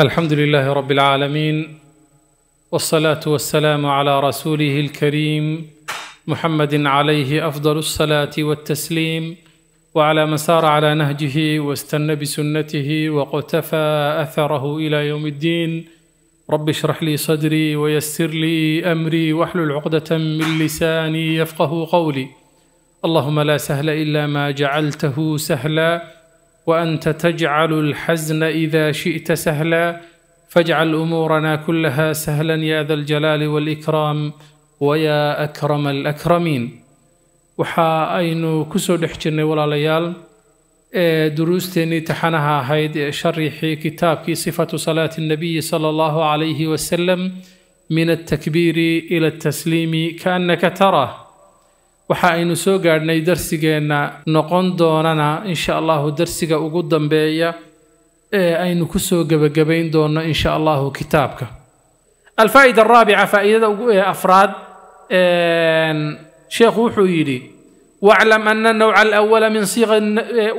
الحمد لله رب العالمين والصلاه والسلام على رسوله الكريم محمد عليه افضل الصلاه والتسليم وعلى من سار على نهجه واستنى بسنته واقتفى اثره الى يوم الدين رب اشرح لي صدري ويسر لي امري واحلل عقده من لساني يفقه قولي اللهم لا سهل الا ما جعلته سهلا وانت تجعل الحزن اذا شئت سهلا فاجعل امورنا كلها سهلا يا ذا الجلال والاكرام ويا اكرم الاكرمين وحا اينو كسو دحجرني ولا ليال إيه دروستني تحنها هيد شرحي كتاب كي صفة صلاة النبي صلى الله عليه وسلم من التكبير إلى التسليم كأنك تراه waxa aynu soo gaadhnay darsigeenna noqon doonana insha allahu darsiga ugu dambeeya ee aynu ku soo gebagabayn doonno insha allahu kitaabka alfaa'ida araabica faa'iidada ugu ee afraad sheekhu wuxuu yidhi waclam ana nawca alawala min siiqa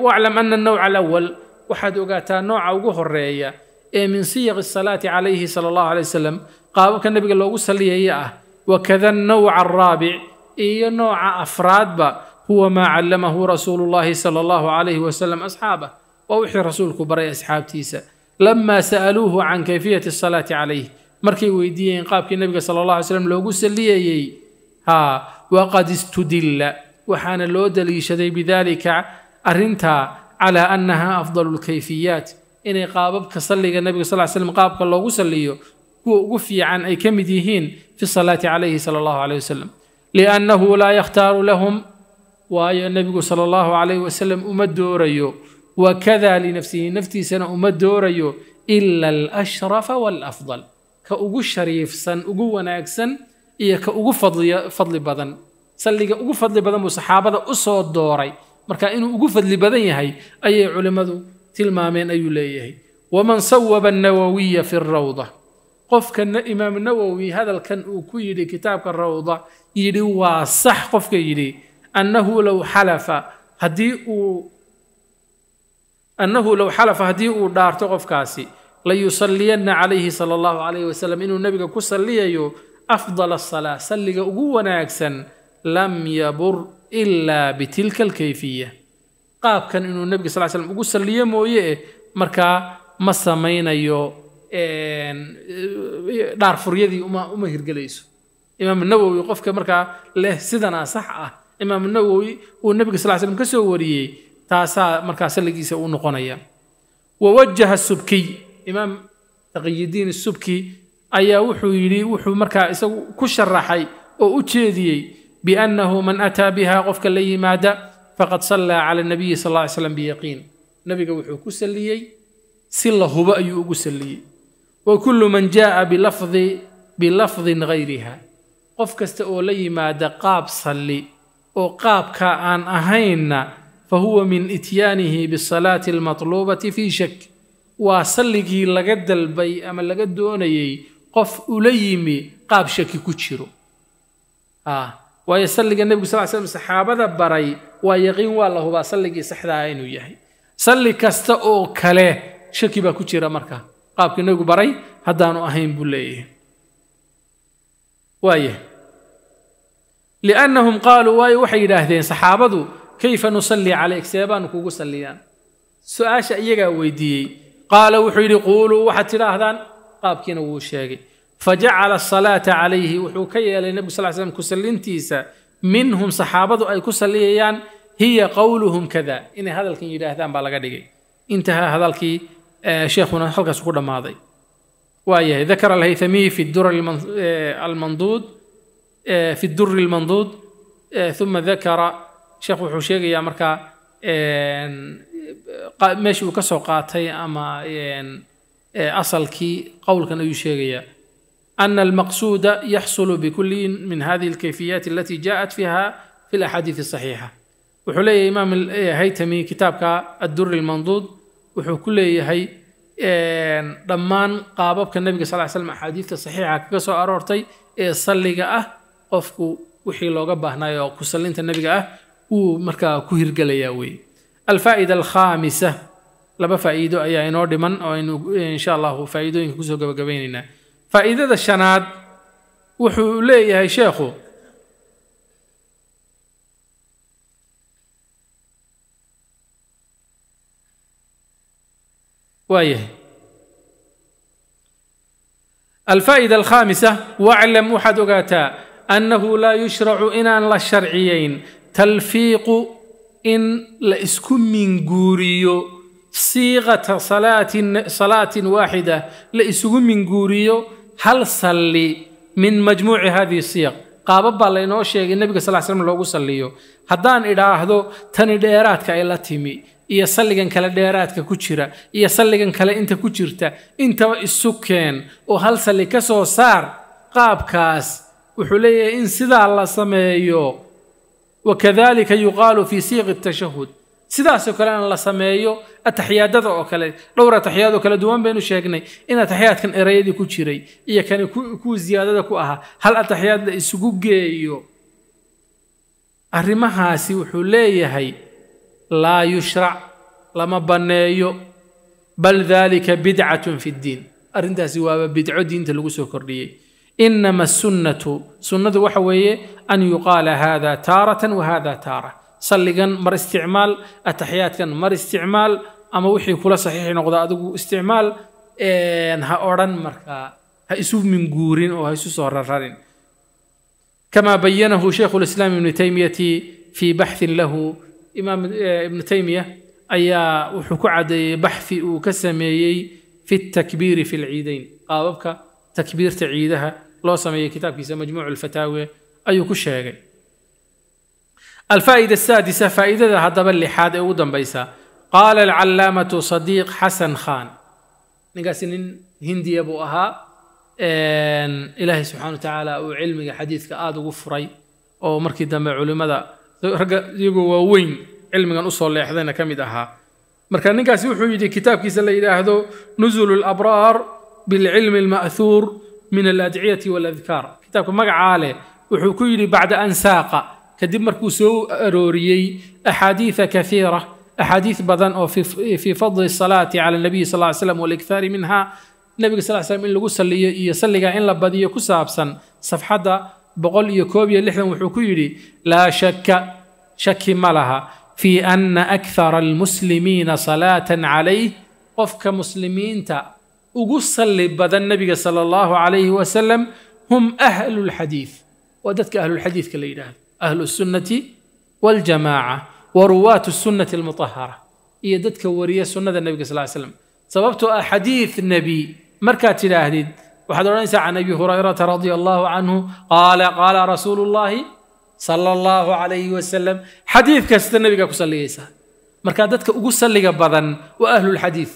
waclam ana annawca alawal waxaad ogaataa nooca ugu horeeya ee min siyaqi salaati calayhi sala allahu alay wasalam qaababka nebiga loogu saliyaya ah wakada nawca araabic iyo nooca afraadba huwa maa callamahu rasuulu llaahi sala allahu calayhi wasalam asxaabah waa wixii rasuulku baray asxaabtiisa lamaa sa'aluuhu can kayfiyati asalaati calayh markay weydiiyeen qaabkii nebiga sala allah alay slam loogu saliyayey haa waqad istudilla waxaana loo daliishaday bidalika arrintaa calaa annahaa afdalu lkayfiyaat inay qaababka salliga nebiga sal ly slam qaabka loogu saliyo kuwa ugu fiican ay ka mid yihiin fi salaati calayhi sala allahu caleyh wasalam liannahu laa yakhtaaru lahum waayo nebigu sala allahu calayhi wasalam uma doorayo wakada linafsihi naftiisana uma doorayo ila alashrafa walafdal ka ugu shariifsan ugu wanaagsan iyo ka ugu fadli badan salliga ugu fadli badan buu saxaabada u soo dooray marka inuu ugu fadli badan yahay ayay culimmadu tilmaameen ayuu leeyahay waman sawaba annawowiya fi اrawda qofka imaamu nawowi hadalkan uu ku yidhi kitaabka rawda yidhi waa sax qofka yidhi annahu low xalafa haddii uu annahu low xalafa haddii uu dhaarto qofkaasi layusaliyanna calayhi sala allahu calayhi wasalam inuu nebiga ku salliyayo afdal asalaa salliga ugu wanaagsan lam yabur ilaa bitilka alkayfiya qaabkan inuu nebiga sal l slam ugu salliyo mooye markaa ma samaynayo Ehm, eh, dhaarfuryadii uma uma hirgelayso imaam nawowi qofka markaa leh sidanaa sax ah imaam nawowi uu nebiga sal slam ka soo wariyey taasaa markaa saligiisa uu noqonaya wa wajaha subkiy imaam taqiyidiin subki ayaa wuxuu yidhi wuxuu markaa isagu ku sharaxay oo u jeediyey biannahu man ataa biha qofka la yimaada faqad sallaa cala nabiyi sal ly slam biyaqiin nabiga wuxuu ku salliyey si la huba ayuu ugu salliyey wa kullu man jaa'a bilafdi bilafdin hayriha qof kasta oo la yimaada qaab salli oo qaabka aan ahaynna fa huwa min ityaanihi bisalaati almatluubati fii shak waa salligii laga dalbay ama laga doonayey qof ula yimi qaab shaki ku jiro ah waayo salliga nebigu sal l slm saxaabada baray waa yaqiin waa la hubaa salligii saxda ah inuu yahay salli kasta oo kale shaki baa ku jira markaa qaabkii nabigu baray haddaanu ahayn buu leeyahay waaya liannahum qaaluu waayo waxay yidhaahdeen saxaabadu kayfa nusallii calayk see baanu kugu salliyaan su-aasha iyagaa weydiiyey qaala wuxuu yidhi quuluu waxaad tidhaahdaan qaabkiina wuu sheegay fajacala asalaata calayhi wuxuu ka yeelay nebigu sal slam ku sallintiisa minhum saxaabadu ay ku salliyayaan hiya qowluhum kada inay hadalkan yidhaahdaan baa laga dhigay intaha hadalkii sheekhuna halkaas ku dhammaaday waayahay dakara alhaythamiyi fi dur almanduud fi duri almanduud uma dakara sheekh wuxuu sheegayaa markaa meeshii uu ka soo qaatay ama asalkii qowlkan ayuu sheegayaa ana almaqsuuda yaxsulu bikulli min hadihi alkayfiyaati alati jaءat fiha fi alaxaadiis الصaxiixa wuxuu leeyahay imaam haytami kitaabka adduri wuxuu ku leeyahay dhammaan qaababka nebiga sal ly slm axaadiidta saxiixa kaga soo aroortay ee salliga ah qofku wixii looga baahnaayo oo ku sallinta nebiga ah wuu markaa ku hirgelayaa weeye alfaa'ida alkhaamisa laba faa'iido ayaa inoo dhiman oo aynu insha allahu faa'iidooyinka kusoo gabagabaynaynaa faa'iidada shanaad wuxuu leeyahay sheekhu waa waayahay alfaa'ida alkhaamisa waclam waxaad ogaataa annahu laa yushracu inaan la sharciyeyn talfiiqu in la isku minguuriyo siiqata salaatin waaxida la isugu minguuriyo hal salli min majmuuci hadihi siiq qaabab baa laynoo sheegay nebiga sal slam loogu salliyo haddaan idhaahdo tani dheeraadka ay la timi iyo salligan kale dheeraadka ku jira iyo salligan kale inta ku jirta intaba isu keen oo hal salli ka soo saar qaabkaas wuxuu leeyahay in sidaa la sameeyo wa kadalika yuqaalu fii siiqi tashahud sidaasoo kalena la sameeyo ataxyaadada oo kale dhowr ataxyaad oo kala duwan baynu sheegnay in ataxiyaadkan ereyadii ku jiray iyo kani kuwa ziyaadada ku ahaa hal ataxiyaad la isugu geeyo arrimahaasi wuxuu leeyahay laa yushrac lama banneeyo bal daalika bidcatun fi ddiin arrintaasi waaba bidco diinta lagu soo kordhiyey inama asunnatu sunnadu waxa weeye an yuqaala haada taaratan wa haada taara salligan mar isticmaal ataxiyaadkan mar isticmaal ama wixii kula saxiixi noqda adigu isticmaal ha odhan markaa ha isu minguurin oo ha isu soo rararin kama bayanahu shaykhu lislaam ibnu taymiyati fii baxin lahu imaam eh, ibnu taymiya ayaa wuxuu ku cadeeyey baxfi uu ka sameeyey fi takbiiri fi lciidayn qaababka takbiirta ciidaha loo sameeyey kitaabkiisa majmuuc alfataawe ayuu ku sheegay alfaa'ida asaadisa faaidada haddaba lixaad ee ugu dambaysa qaala alcalaamatu sadiiq xasan khan ninkaasi nin hindiya buu ahaa ilaahay subxana wa tacaala uu cilmiga xadiidka aada ugu furay oo markii dambe culimmada ragga iyagu waa weyn cilmigan usoo leexdayna ka mid ahaa marka ninkaasi wuxuu yidhi kitaabkiisa la yidhaahdo nuzulu اlabraar bilcilmi اlma'huur min aladciyati waladkaar kitaabka magacaa leh wuxuu ku yidhi bacda an saaqa kadib markuu soo arooriyey axaadiida kaiira axaadiid badan oo fii fadli salaati cala nabiyi sal slam walikhaari minha nebiga sal slm in lagu saliyo iyo salligaa in la badiyo ku saabsan safxadda boqol iyo koob iyo lixdan wuxuu ku yidhi laa shaka shaki ma laha fii anna akthara almuslimiina salaatan calayh qofka muslimiinta ugu salli badan nebiga sala allahu calayhi wasalam hum ahlu lxadiid waa dadka ahlulxadiidka la yidhaahdo ahlu sunnati waljamaaca wa ruwaatu sunnati almutahara iyo dadka wariya sunnada nebiga sal l slam sababtoo ah xadiid nebi markaad tidhaahdid waxaad odhanaysaa can abi hurayrata radia allahu canhu qaala qaala rasuulu llaahi sala allahu calayhi wasalam xadiid kasta nebigaa ku salligaysaa markaa dadka ugu salliga badan waa ahlulxadiid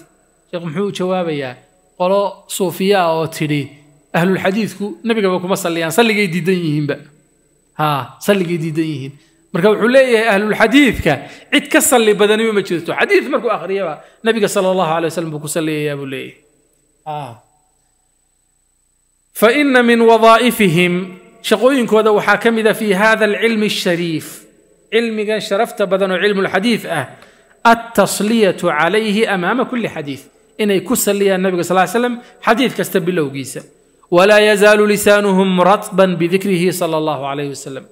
sheekh muxuu jawaabayaa qolo suufiyaa ah oo tidhi ahlulxadiidku nebigaba kuma salliyaan salligay diidan yihiinba ha salligay diidan yihiin marka wuxuu leeyahay ahlulxadiidka cid ka salli badaniba ma jirto xadiid markuu akhriyaba nebiga sala allahu alay wasalam buu ku buu leeyahay faina min wadaa'ifihim shaqooyinkooda waxaa ka mida fii hada alcilmi ashariif cilmigan sharafta badan oo cilmu lxadiid ah altasliyatu calayhi amaama kuli xadiid inay ku saliyaan nabiga sal slam xadiid kasta bilowgiisa walaa yazaalu lisaanuhum ratban bidikrihi sala allahu calayh wasalam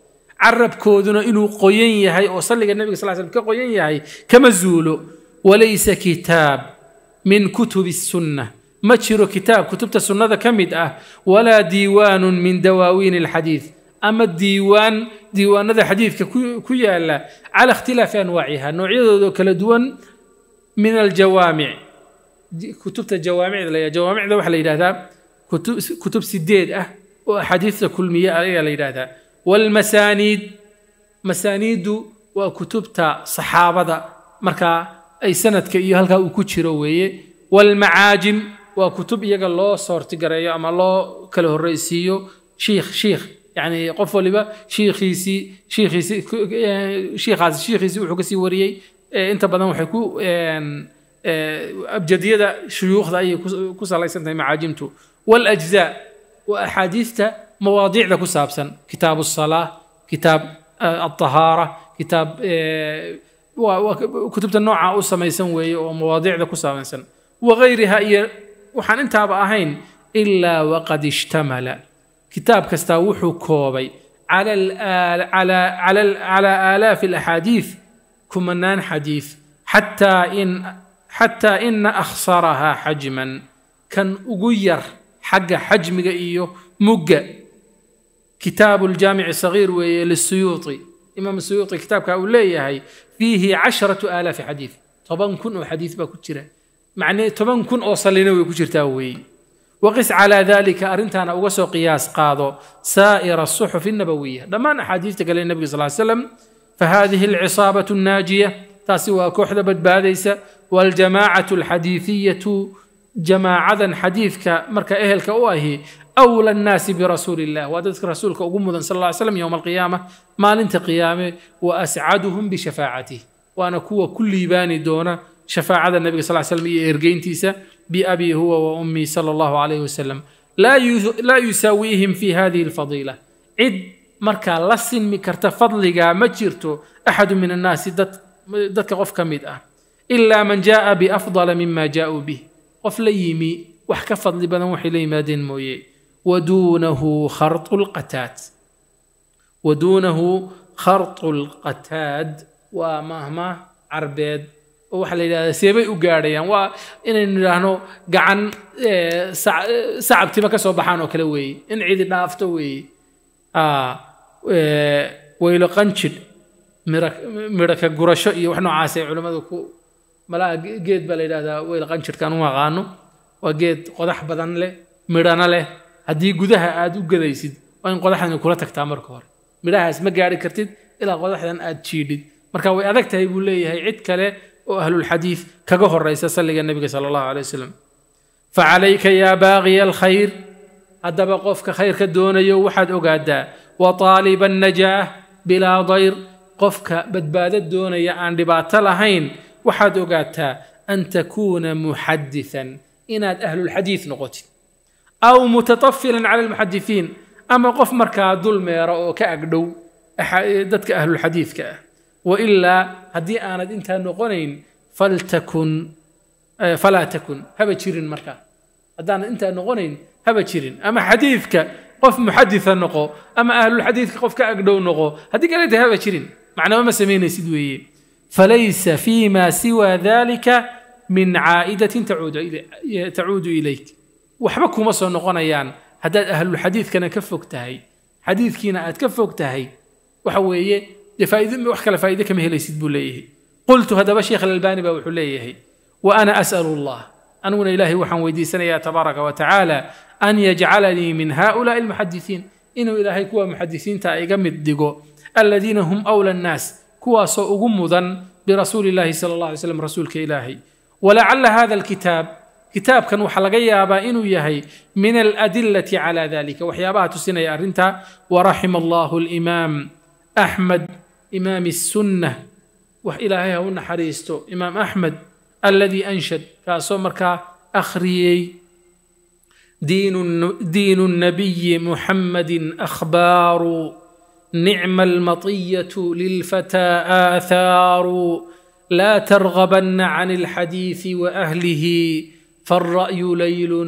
carabkooduna inuu qoyan yahay oo saliga nabiga sal slm ka qoyan yahay kama zuulo walaysa kitaab min kutubi الsunna ma jiro kitaab kutubta sunnada ka mid ah walaa diiwaanun min dawaawiin alxadiid ama diiwaan diiwaanada xadiidka ku yaala cala ikhtilaafi anwaaciha noocyadoodo kala duwan min aljawaamic kutubta jawaamicda jawaamicda waxaa la yidhahdaa kutub sideed ah oo axaadiista kulmiya ayaa la yidhahdaa waalmasaaniid masaaniiddu waa kutubta saxaabada markaa ay sanadka iyo halkaa uu ku jiro weeye waalmacaajim waa kutub iyaga loo soortigareeyo ama loo kala horeysiiyo shiikh shiikh yani qof waliba shiikhiisii shiikhiisii shiikhaasi shiikhiisii eh, wuxuu kasii wariyey eh, inta badan waxay ku eh, abjadiyada shuyuukhda ayay ku salaysan tahay macaajimtu waljza waa axaadiista mawaadiicda ku saabsan kitaab asalaa kitaab aahaara kitaab kutubta noocaa u samaysan weeye oo mawaadiicda ku saabsan waayriha iyo waxaan intaaba ahayn ilaa waqad ishtamala kitaab kastaa wuxuu koobay calaa aalaafi alaxaadiid kumanaan xadiid xataa ina akhsarahaa xajman kan ugu yar xagga xajmiga iyo mugga kitaabu ljaamici sagiir weeye lisuyuuti imaam suyuuti kitaabka uu leeyahay fiihi casharatu aalaafi xadiid toban kun oo xadiid baa ku jira macnee toban kun oo sallina way ku jirtaa weeye waqis calaa daalika arrintaana uga soo qiyaas qaado saa'ira asuxufi annabawiya dhammaan axaadiista gale nebiga sal ly slam fa haadihi alcisaabatu annaajiya taasi waa kooxda badbaadaysa waljamaacatu alxadiidiyatu jamaacadan xadiidka marka ehelka u ahi أولى الناaس برsuuل اللh waa dadka rasuulka ugu mudan sal اه sلم yوم القيaamة maalinta قiyaame وأscadهm بشhafاacatه waana kuwa ku liibaani doona shafaacada nabiga sal slam iyo ergeyntiisa biabii huwa wa ummii sala allahu calayhi wasalam laa yusaawiihim fii hadihi alfadiila cid markaa la sinmi karta fadligaa ma jirto axadu min annaasi dadka qof ka mid ah ilaa man jaaa biafdala mima jaauu bih qof la yimi wax ka fadli badan waxay la yimaadeen mooye waduunahu kharu lqataad waduunahu kharطu lqataad waa mahma carbeed waxaa la yidhahdaa seebay u gaadhayaan waa inaynu idhaahno gacan e, sacabtima ka soo baxaan oo kale weeye in cidi dhaafto weeye weylo qanjidh midhaka gurasho iyo wax noocaas ay culimmadu ku malaa geed baa la yidhahdaa weyl qanjidhkaan u aqaano waa geed qodax badan leh midhana leh haddii gudaha aad u gadaysid waa in qodaxdani kula tagtaa marka hore midhahaas ma gaadhi kartid ilaa qodaxdan aad jiidhid marka way adag tahay buu leeyahay cid kale oo ahlulxadiid kaga horaysa salliga nebiga sala allahu calay wasalam fa calayka yaa baaqiya alkhayr haddaba qofka khayrka doonayo waxaad ogaadaa wa taaliba annajaah bilaa dayr qofka badbaado doonaya aan dhibaato lahayn waxaad ogaataa an takuuna muxadian inaad ahlulxadiid noqotid aw mutatafilan cala almuxadisiin ama qof markaa dul dulmeera oo ka agdhow dadka ahlulxadiidka ah wailaa haddii aanad intaa noqonayn faltakun eh, falaa takun haba jirin markaa haddaanad intaa noqonayn haba jirin ama xadiidka qof muxadita noqo ama ahlulxadiidka qof ka agdhow noqo haddii kaleeta haba jirin macnaba ma samaynaysid weeye falaysa fima siwaa dalika min caa'idatin eh, tacuudu ilayk waxba kuma soo noqonayaan haddaad ahlulxadiidkana ka fog tahay xadiidkiina aad ka fog tahay waxa weeye wax kale faaiide kama helaysid buu leeyahay qultu haddaba sheekh alalbaani ba wuxuu leeyahay wa ana as'alu allah aniguna ilaahay waxaan weydiisanayaa tabaaraka wa tacaala an yajcalanii min haulaai almuxadisiin inuu ilaahay kuwa muxadisiinta iga mid dhigo aladiina hum wla annaas kuwaasoo ugu mudan birasuuli illahi sala allah alay slam rasuulka ilaahay walacalla hada alkitaab kitaabkan waxaa laga yaabaa inuu yahay min aladilati calaa dalika waxyaabaha tusinaya arrinta waraxima allahu alimaam axmed إمام السنة وإلهي هون حريستو إمام أحمد الذي أنشد فأصومرك أخريي دين, دين النبي محمد أخبار نعم المطية للفتى آثار لا ترغبن عن الحديث وأهله فالرأي ليل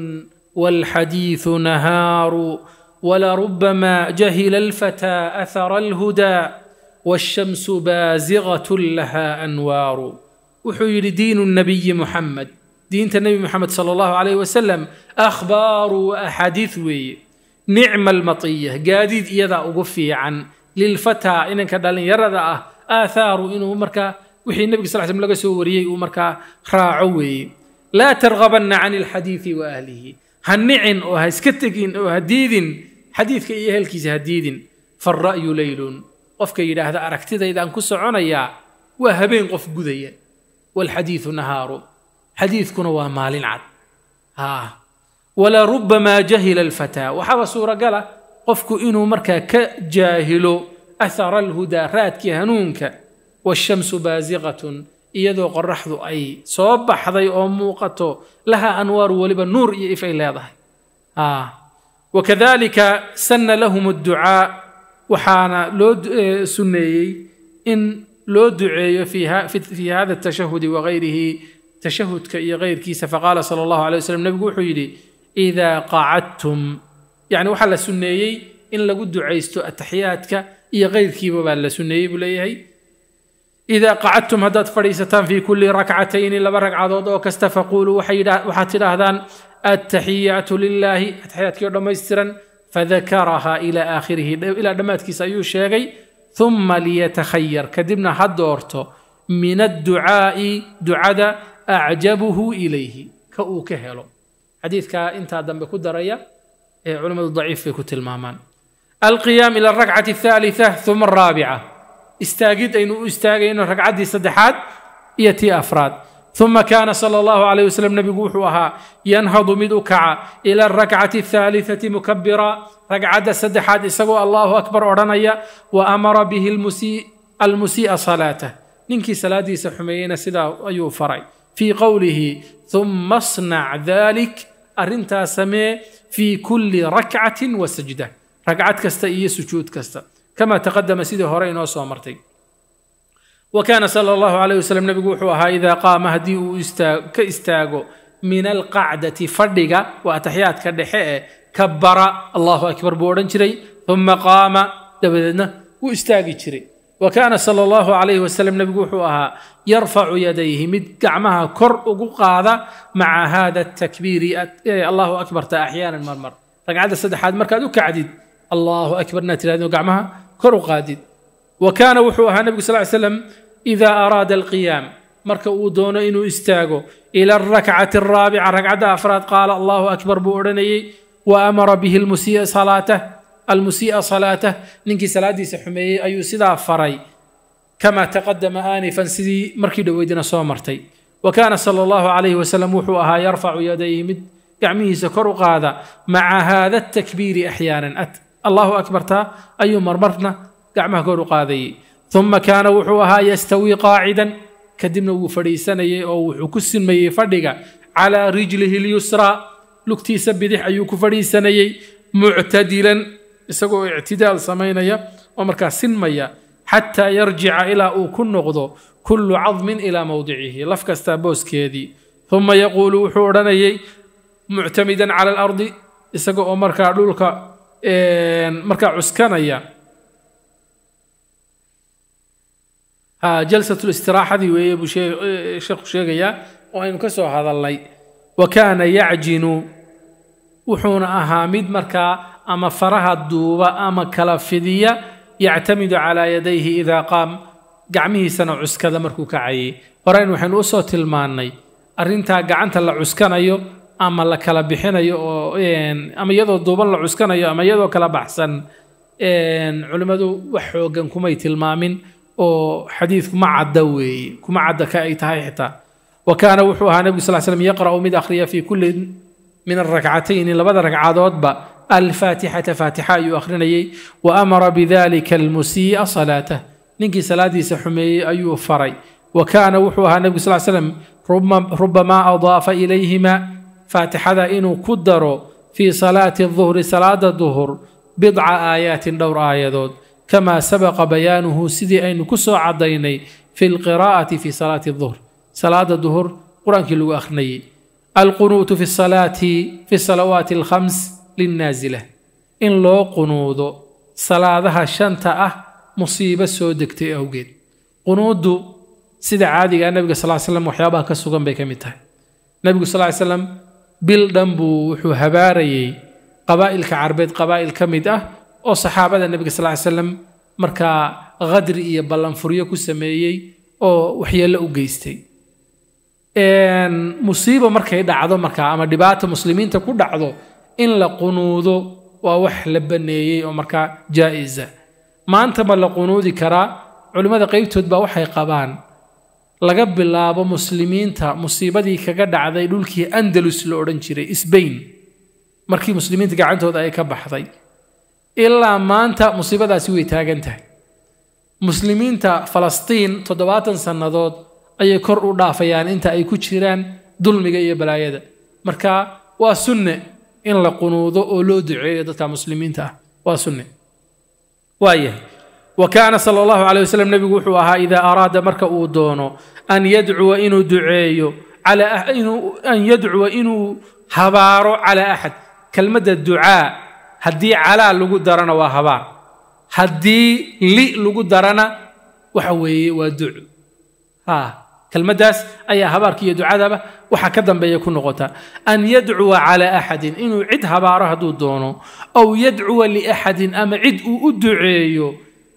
والحديث نهار ولربما جهل الفتى أثر الهدى والشمس baasiqة lahaa أnwaaru wuxuu yidhi diinu nabiyi muxamed diinta nebi moxamed salى اllahu عalيyh wasalam akhbaaru wa axaadiid weeye nicma almatiya gaadiid iyadaa ugu fiican lilfataa inanka dhallinyarada ah aahaaru inuu markaa wixii nebiga sal slm laga soo wariyey uu markaa raaco weeye laa targabana can اlxadiiثi wa ahlihi ha nicin oo ha iska tegin oo ha diidin xadiidka iyo ehelkiisa ha diidin faالra'yu leylun qofka yidhaahda aragtidaydaan ku soconayaa waa habeen qof gudaya waalxadiidu nahaaru xadiidkuna waa maalin cad walarubamaa jahila alfataa waxaaba suuragala qofku inuu markaa ka jaahilo ahara alhudaa raadkii hanuunka waashamsu baasiqatun iyadoo qoraxdu ay soo baxday oo muuqato lahaa anwaaru weliba nuur iyo if ay leedahay wakadalika sanna lahum adducaa waxaana loo sunneeyey in loo duceeyo fii hada tashahudi wagayrihi tashahudka iyo kayrkiisa faqaala sala allahu alay waslam nebigu wuxuu yidhi idaa qaacadtum yani waxaa la sunneeyey in lagu ducaysto ataxiyaadka iyo keyrkiiba baa la sunneeyey buu leeyahay idaa qacadtum haddaad fadhiisataan fii kulli rakcatayni laba ragcadood oo kasta faquuluu waxaad tidhaahdaan attaxiyaatu lilaahi ataxiyaadkii oo dhammaystiran fadakarahaa ilaa aakhirihi ilaa dhammaadkiisa ayuu sheegay uma liyatakhayar kadibna ha doorto min adducaa'i ducada acjabuhu ilayhi ka uu ka helo xadiidkaa intaa dambe ku daraya ee culimmadu daciif bay ku tilmaamaan alqiyaam ila arakcati athaalita uma araabica istaagid aynu u istaagayno ragcaddii saddexaad iyo tii afraad uma kaana sal allahu alayh waslm nebigu wuxuu ahaa yanhadu mid u kaca ila arakcati athaaliثati mukabira ragcadda saddexaad isagoo allahu akbar odhanaya wa amara bihi almusii'a salaatah ninkii salaadiisa xumeeyeyna sidaa ayuu faray fii qowlihi uma snac dalik arrintaa samee fii kuli rakcati wasajda ragcad kasta iyo sujuud kasta kama taqadama sidii hore inoo soo martay wa sal sala allahu calayh wasalam nebigu wuxuu ahaa idaa qaama haddii uu ka istaago min alqacdati fadhiga waa ataxyaadka dhexe ee kabara allahu akbar buu odhan jiray uma qaama dabadeedna wuu istaagi jiray wa kaana sal allahu calayhi wasalam nebigu wuxuu ahaa yarfacu yadayhi mid gacmaha kor ugu qaada maca haada takbiiri allahu akbarta axyaanan marmar ragcadda saddexaad markaad u kacdid allahu inaad tirahdin gacmaha kor u qaadid wa kaana wuxuu ahaa nebigu sal ly slam idaa araada alqiyaam marka uu doono inuu istaago ila arakcati araabica ragcadda afraad qaala allahu akbar buu odhanayey wa amara bihi almusiia salaatah almusii'a salaatah ninkii salaaddiisa xumeeyey ayuu sidaa faray kama taqadama aanifan sidii markii dhoweydina soo martay wa kaana sala allahu calayhi wasalam wuxuu ahaa yarfacu yadayhi mid gacmihiisa kor u qaada maca haada atakbiiri axyaanan allahu akbartaa ayuu marmarna gacmaha kor u qaadayey uma kaana wuxuu ahaa yastawii qaacidan kadibna wuu fadhiisanayey oo wuxuu ku sinmayey fadhiga calaa rijlihi lyusraa lugtiisa bidix ayuu ku fadhiisanayey muctadilan isagoo ictidaal samaynaya oo markaa sinmaya xataa yarjica ilaa uu ku noqdo kullu cadmin ilaa mowdicihi laf kastaa booskeedii uma yaquulu wuxuu odhanayay muctamidan cala alardi isaga oo markaa dhulka markaa cuskanaya jalsatulistiraxadii weeye buu sheekhu sheegayaa oo aynu ka soo hadalnay wa kaana yacjinu wuxuuna ahaa mid markaa ama faraha duuba ama kala fidiya yactamidu calaa yadayhi idaa qaam gacmihiisana cuskada markuu kacayay horeyn waxaynu usoo tilmaanay tilmaannay arrintaa gacanta la cuskanayo ama la kala bixinayo oo ama iyadoo duuban la cuskanayo ama iyadoo kala baxsan culimmadu wax xooggan kumay tilmaamin oo xadiid kuma cadda weeye kuma cadda ka ay tahay xitaa wa kaana wuxuu ahaa nebigu sal slm yaqra'u mid akhriya fii kulli min arakcatayni labada ragcadoodba alfaatixata faatixa ayuu akhrinayey wa amara bidalika almusii'a salaatah ninkii salaadiisa xumeeyey ayuu faray wa kaana wuxuu ahaa nebigu sal slm rubamaa adaafa ilayhima faatixada inuu ku daro fii salaati duhri salaada duhur bidca aayaatin dhowr aayadood kamaa sabaqa bayaanuhu sidii aynu ku soo caddaynay fi lqiraa'ati fi salaati duhr salaada duhur qur-aankii lagu akhriyey alqunuutu fi salaati fi salawaati alkhams linnaasila in loo qunuudo salaadaha shanta ah musiibo soo degtay awgeed qunuuddu sida caadiga ah nebiga sal slam waxyaabaha ka sugan bay ka mid tahay nebigu sal slam bil dhan buu wuxuu habaarayey qabaa'ilka carbeed qabaa'il ka mid ah oo saxaabada nebiga sal ly slam markaa khadri iyo ballanfuryo ku sameeyey oo waxyeello u geystay musiibo markay dhacdo markaa ama dhibaata muslimiinta ku dhacdo in la qunuudo waa wax la baneeyey oo markaa jaa'iza maanta ma la qunuudi karaa culimmada qaybtood baa waxay qabaan laga bilaabo muslimiinta musiibadii kaga dhacday dhulkii andalus la odhan jiray sbain markii muslimiinta gacantooda ay ka baxday ilaa maanta musiibadaasi way taagan tahay muslimiinta falastiin toddobaatan sannadood ayay kor u dhaafayaan inta ay ku jiraan dulmiga iyo balaayada marka waa sunne in la qunuudo oo loo duceeyo dadka muslimiinta ah waa sunne waayahay wa kaana sala allahu calay wasalam nebigu wuxuu ahaa idaa araada marka uu doono an yadcuwa inuu duceeyo calaa an yadcuwa inuu habaaro calaa axad kelmadda ducaa haddii calaa lagu darana waa habaar haddii li lagu darana waxa weeye waa ducu kelmaddaas ayaa habaarka iyo ducadaba waxa ka dambeeya ku noqota an yadcuwa calaa axadin inuu cid habaaro hadduu doono aw yadcuwa liaxadin ama cid uu u duceeyo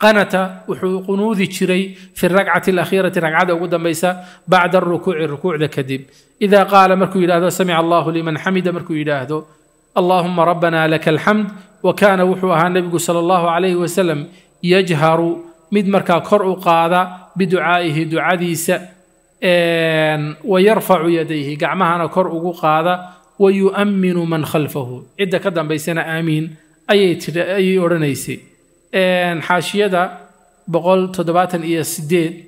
qanata wuxuu qunuudi jiray fi rakcati alakhiirati ragcada ugu dambaysa bacda arukuuci rukuucda kadib idaa qaala markuu yidhaahdo samica allahu liman xamida markuu yidhaahdo allaahuma rabbanaa laka alxamd wa kaana wuxuu ahaa nebigu sala allahu calayhi wasalam yajharu mid markaa kor u qaada biducaa'ihi ducadiisa wa yarfacu yadayhi gacmahana kor ugu qaada wa yuminu man khalfahu cidda ka dambaysana aamiin ayay odhanaysay xaashiyada boqol toddobaatan iyo sideed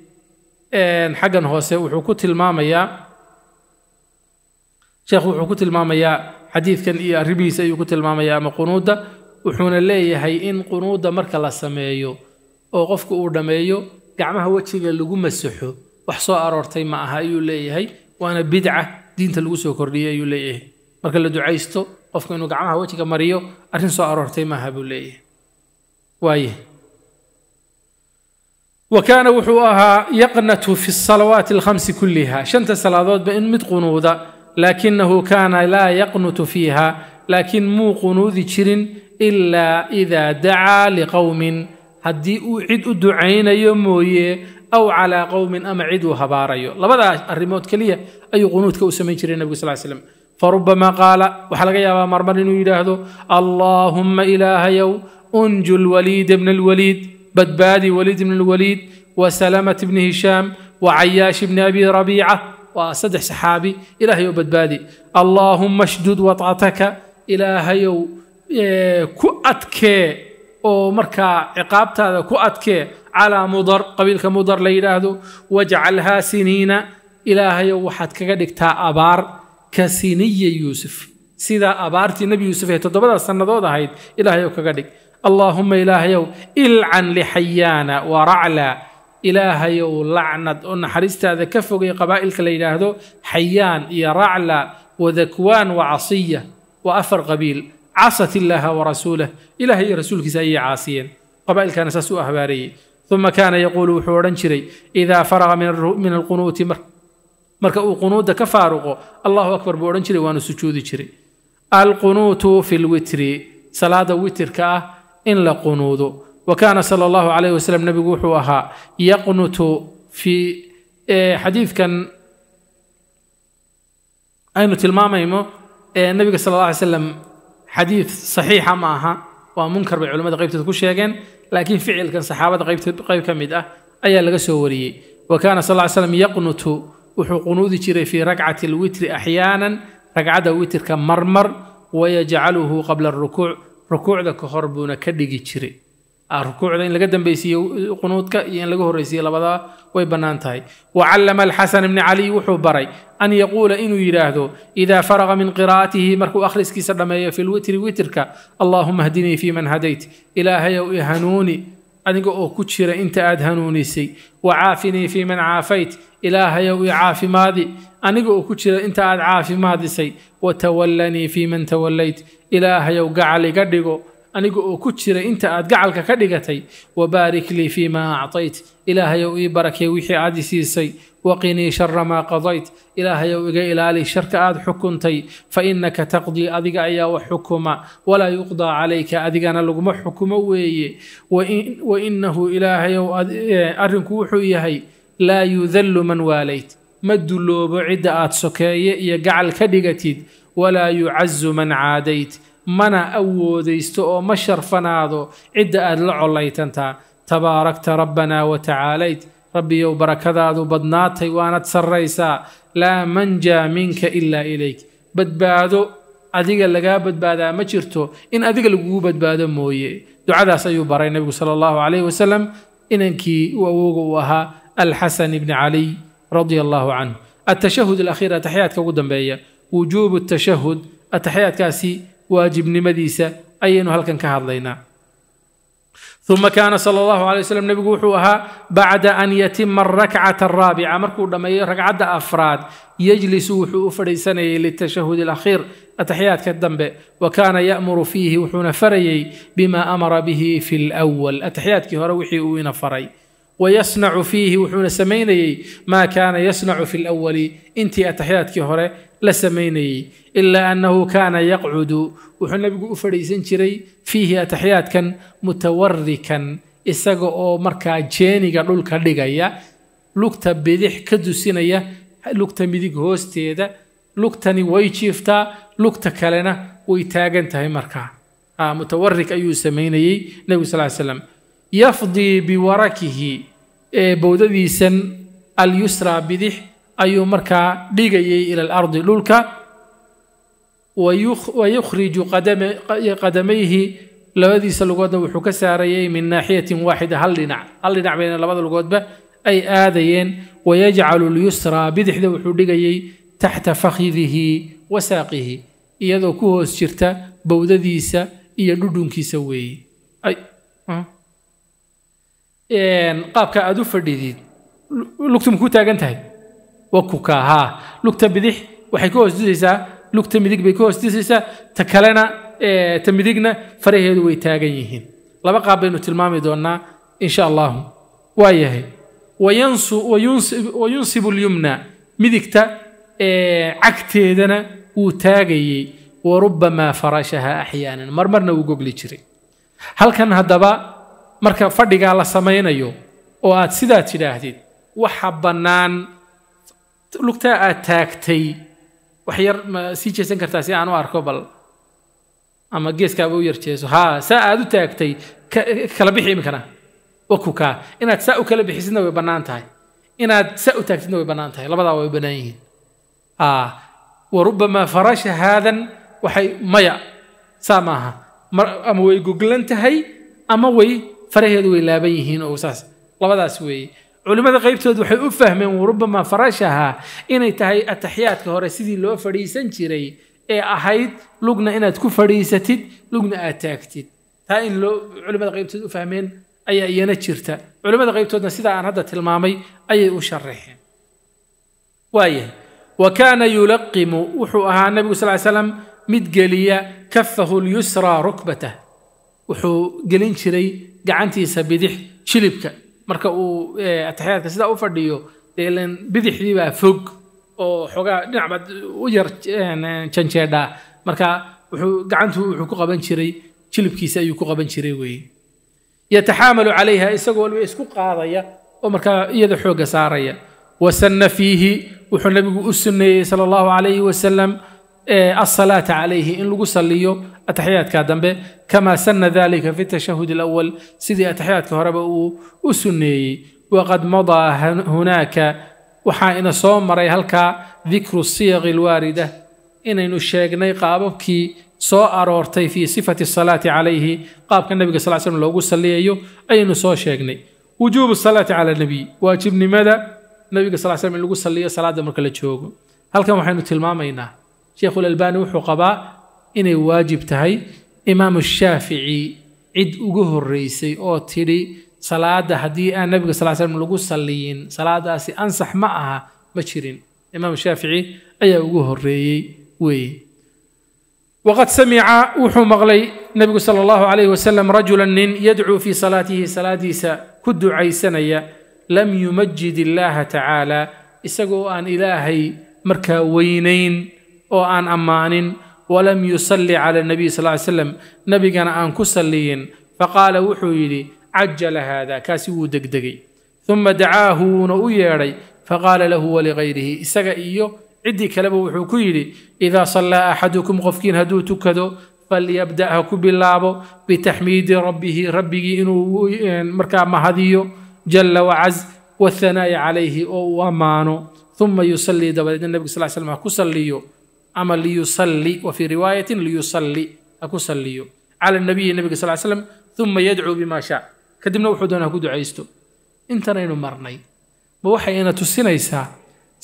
xaggan hoose wuxuu ku tilmaamayaa sheekhu wuxuu ku tilmaamayaa xadiidkan iyo arrimihiisa ayuu ku tilmaamaya ama qunuudda wuxuuna leeyahay in qunuudda marka la sameeyo oo qofku uu dhammeeyo gacmaha wejiga lagu masaxo wax soo aroortay ma aha ayuu leeyahay waana bidca diinta lagu soo kordhiyay ayuu leeyahay marka la ducaysto qofku inuu gacmaha wejiga mariyo arrin soo aroortay maaha buu leeyahay waaye wa kaana wuxuu ahaa yaqnatu fi salawaati alkhamsi kulliha shanta salaadoodba in mid qunuuda laakinahu kaana laa yaqnutu fiiha laakiin muu qunuudi jirin ilaa idaa dacaa liqowmin haddii uu cid u ducaynayo mooye aw calaa qowmin ama cid uu habaarayo labadaa arrimood keliya ayuu qunuudka u samayn jiray nebigu sal slam farubamaa qaala waxaa laga yaabaa marmar inuu yidhaahdo allaahumma ilaahayow unju lwaliida bna alwaliid badbaadi waliid bna alwaliid wa salamat bni hishaam wa cayaash bni abi rabiica waa saddex saxaabi ilaahayow badbaadi allaahumma shdud watcataka ilaahayow ku adkee oo markaa ciqaabtaada ku adkee calaa mudar qabiilka mudar la yidhaahdo wajcalhaa siniina ilaahayow waxaad kaga dhigtaa abaar ka siniya yuusuf sidaa abaartii nebi yuusuf ee toddobadaas sannadood ahayd ilaahayow kaga dhig allaahumma ilaahayow ilcan lixayaana waraclaa ilaahayow lacnad oo naxariistaada ka fogay qabaa'ilka la yidhaahdo xayaan iyo racla wadakwaan wa casiya wa afar qabiil casat illaaha wa rasuulah ilaah iyo rasuulkiisa ayay caasiyeen qabaa'ilkaana saas u ahbaarayey uma kaana yaquulu wuxuu odhan jiray idaa faraqa min alqunuuti marka uu qunuudda ka faaruqo allahu akbar buu odhan jiray waanu sujuudi jiray alqunuutu fi lwitri salaada witirka ah in la qunuudo wa kaana sala allahu calayhi wasalam nebigu wuxuu ahaa yaqnutu fii e, xadiidkan aynu tilmaamayno ee nebiga sala alla lay slam xadiid saxiixa ma aha waa munkar bay culimmada qaybteed ku sheegeen laakiin ficilkan saxaabada qaybteed ka mid ah ayaa laga soo wariyey wa kaana sal ly slam yaqnutu wuxuu qunuudi jiray fii rakcati alwitri axyaanan ragcadda witirka marmar wayajcaluhu qabla arukuuc rukuucda ka hor buuna ka dhigi jiray Ah, rukuucda in laga dambeysiiyo uh, qunuudka iyo in laga horreysiiyo labadaa way bannaan tahay wa callama alxasan ibni caliy wuxuu baray an yaquula inuu yidhaahdo idaa faraqa min qiraa'atihi markuu akhriskiisa dhammeeyo fi lwitri witrka allaahuma hdinii fi man hadayt ilaahayow i hanuuni adiga oo ku jira inta aad hanuunisay wa caafinii fi man caafayt ilaahayow i caafimaadi aniga oo ku jira inta aad caafimaadisay wa tawallanii fi man tawallayt ilaahayow gacal iga dhigo aniga oo ku jiray inta aad gacalka ka dhigatay wabaarik lii fii maa acطayt ilaahayow ii barakay wixii aad isiisay waqinii shara maa qadayt ilaahayow iga ilaali sharka aad xukuntay fa innaka taqdii adiga ayaa wax xukuma walaa yuqdaa calayka adigana laguma xukumo weeye wa innahu ilaahayow arrinku wuxuu yahay laa yudallu man waalayt ma dulloobo cidda aad sokeeye iyo gacal ka dhigatid walaa yucazu man caadayt mana awoodaysto oo ma sharfanaado cidda aada la collaytantaa tabaarakta rabbanaa wa tacaalayd rabbiyow barakadaadu badnaatay waanad sarraysaa laa manjaa minka ilaa ilayk badbaado adiga lagaa badbaadaa ma jirto in adiga lagugu badbaado mooye ducadaas ayuu baray nebigu sala allahu calayh wasalam inankii uu awooga uu ahaa alxasan ibni caliy radia allahu canhu atashahud alakhiir ataxyaadka ugu dambeeya wujuubu tashahud ataxyaadkaasi waajibnimadiisa ayaynu halkan ka hadlaynaa uma kaana sal allahu alay waslam nebigu wuxuu ahaa bacda an yatima arakcata araabica markuu dhammeeyo ragcadda afraad yejlisu wuxuu u fadhiisanayay litashahud alakhiir ataxiyaadka dambe wa kaana ya'muru fiihi wuxuuna farayey bima amara bihi fi lwal ataxiyaadkii hore wixii uu ina faray wayasnacu fiihi wuxuuna samaynayey maa kaana yasnacu fi lwali intii ataxyaadkii hore la samaynayey ilaa annahu kaana yaqcudu wuxuu nabigu u fadhiisan jiray fiihi ataxyaadkan mutawarikan isaga oo markaa jeeniga dhulka dhigaya lugta bidix ka dusinaya lugta midig hoosteeda lugtani way jiiftaa lugta kalena way taagan tahay markaa mutawarik ayuu samaynayey nebigu sal slam yafdii biwarakihi ee bowdadiisan alyusra bidix ayuu markaa dhigayay ila alardi dhulka wa yukhriju qadamayhi labadiisa lugoodna wuxuu ka saarayay min naaxiyatin waaxida hal dhinac hal dhinac bayna labada lugoodba ay aadayeen wayajcalu lyusraa bidixda wuxuu dhigayay taxta fakhidihi wa saaqihi iyadoo ku hoos jirta bowdadiisa iyo dhudhunkiisa weeye qaabka aad u fadhidid lugta ma ku taagan tahay wakuka haa lugta bidix waxay ka hoosdusaysaa lugta midig bay ka hoosdusaysaa ta kalena ta midigna faraheedu way taagan yihiin laba qaab baynu tilmaami doonaa insha allahu waa yahay wayunsibu lyumna midigta cagteedana wuu taagayey warubamaa farashaha axyaanan marmarna wuu gogli jiray halkan haddaba marka fadhigaa la samaynayo oo aad sidaa tidhaahdid waxa bannaan lugtaa aad taagtay wax yar ma sii jeesan kartaa si aan u arko bal ama geeskaaba u yar jeeso haa saa aad u taagtay kala bixi iminkana wakukaa inaad saa u kala bixisidna way bannaan tahay inaad saa u taagtidna way bannaan tahay labadaa way bannaan yihiin warubbamaa farasha haadan waxay maya saa maaha ama way goglan tahay ama way faraheedu way laaban yihiin oo saas labadaas weeye culimmada qaybtood waxay u fahmeen rubama farashaha inay tahay ataxyaadka hore sidii loo fadhiisan jiray ee ahayd lugna inaad ku fadhiisatid lugna aad taagtid taa in culimmada qaybtood u fahmeen ayaa iyana jirta culimmada qaybtoodna sidaa aan hadda tilmaamay ayay u sharaxeen waayahay wa kaana yulaqimu wuxuu ahaa nabigu sal slam mid geliya kafahu lyusra rukbatah wuxuu gelin jiray gacantiisa bidix jilibka marka uu eh, atexyaadka sidaa u fadhiyo delan bidixiibaa fog oo xoogaa dhinac baad u yar janjeedhaa eh, marka wuxuu gacantu wuxuu ku qaban jiray jilibkiisa ayuu ku qaban jiray weeye yataxaamalu calayha isagoo waliba isku qaadaya oo markaa iyada xoogga saaraya wasanna fiihi wuxuu nabigu u sunneeyey sala allahu calayhi wasalam asalaata calayhi in lagu saliyo ataxyaadka dambe kama sana dalika fi tashahud اlawal sidii ataxyaadka horeba uu u sunneeyey waqad madaa hunaaka waxaa ina soo maray halkaa dikru siyaqi اlwaarida inaynu sheegnay qaababkii soo aroortay fii sifati الsalaati calayhi qaabka nebiga sal slm loogu saliyayo ayaynu soo sheegnay wujuubu salaati cala nebiy waajibnimada nebiga sal slm in lagu saliyo salaada marka la joogo halkan waxaynu tilmaamaynaa sheikhulalbaani wuxuu qabaa inay waajib tahay imaamu shaafici cid ugu horreysay oo tidhi salaada haddii aan nabiga sal slam lagu saliyin salaadaasi ansax ma aha ma jirin imaam shaafici ayaa ugu horeeyey weeye waqad samica wuxuu maqlay nabigu sal allahu calayh wasalam rajula nin yadcuu fii salaatihi salaadiisa ku ducaysanaya lam yumajid illaaha tacaala isagoo aan ilaahay markaa weynayn oo aan ammaanin walam yusalli cala nabiy sal ly slam nebigana aan ku salliyin faqaala wuxuu yidhi cajala haada kaasi wuu degdegay uma dacaahu wuuna u yeedhay faqaala lahu waligayrihi isaga iyo ciddii kaleba wuxuu ku yidhi idaa sallaa axadukum qofkiin hadduu tukado falyabda' ha ku bilaabo bitaxmiidi rabbihi rabbigii inuu markaa mahadiyo jala wacaz wahanaa'i calayhi oo uu ammaano uma yusallii dabadeedna nebiga sal slam ha ku salliyo ama liyusalli wa fii riwaayatin liyusalli haku salliyo cala nabiyi nebiga sal ly slam uma yadcuu bimaa shaa kadibna wuxuu doona ha ku ducaysto intanaynu marnay ma waxayna tusinaysaa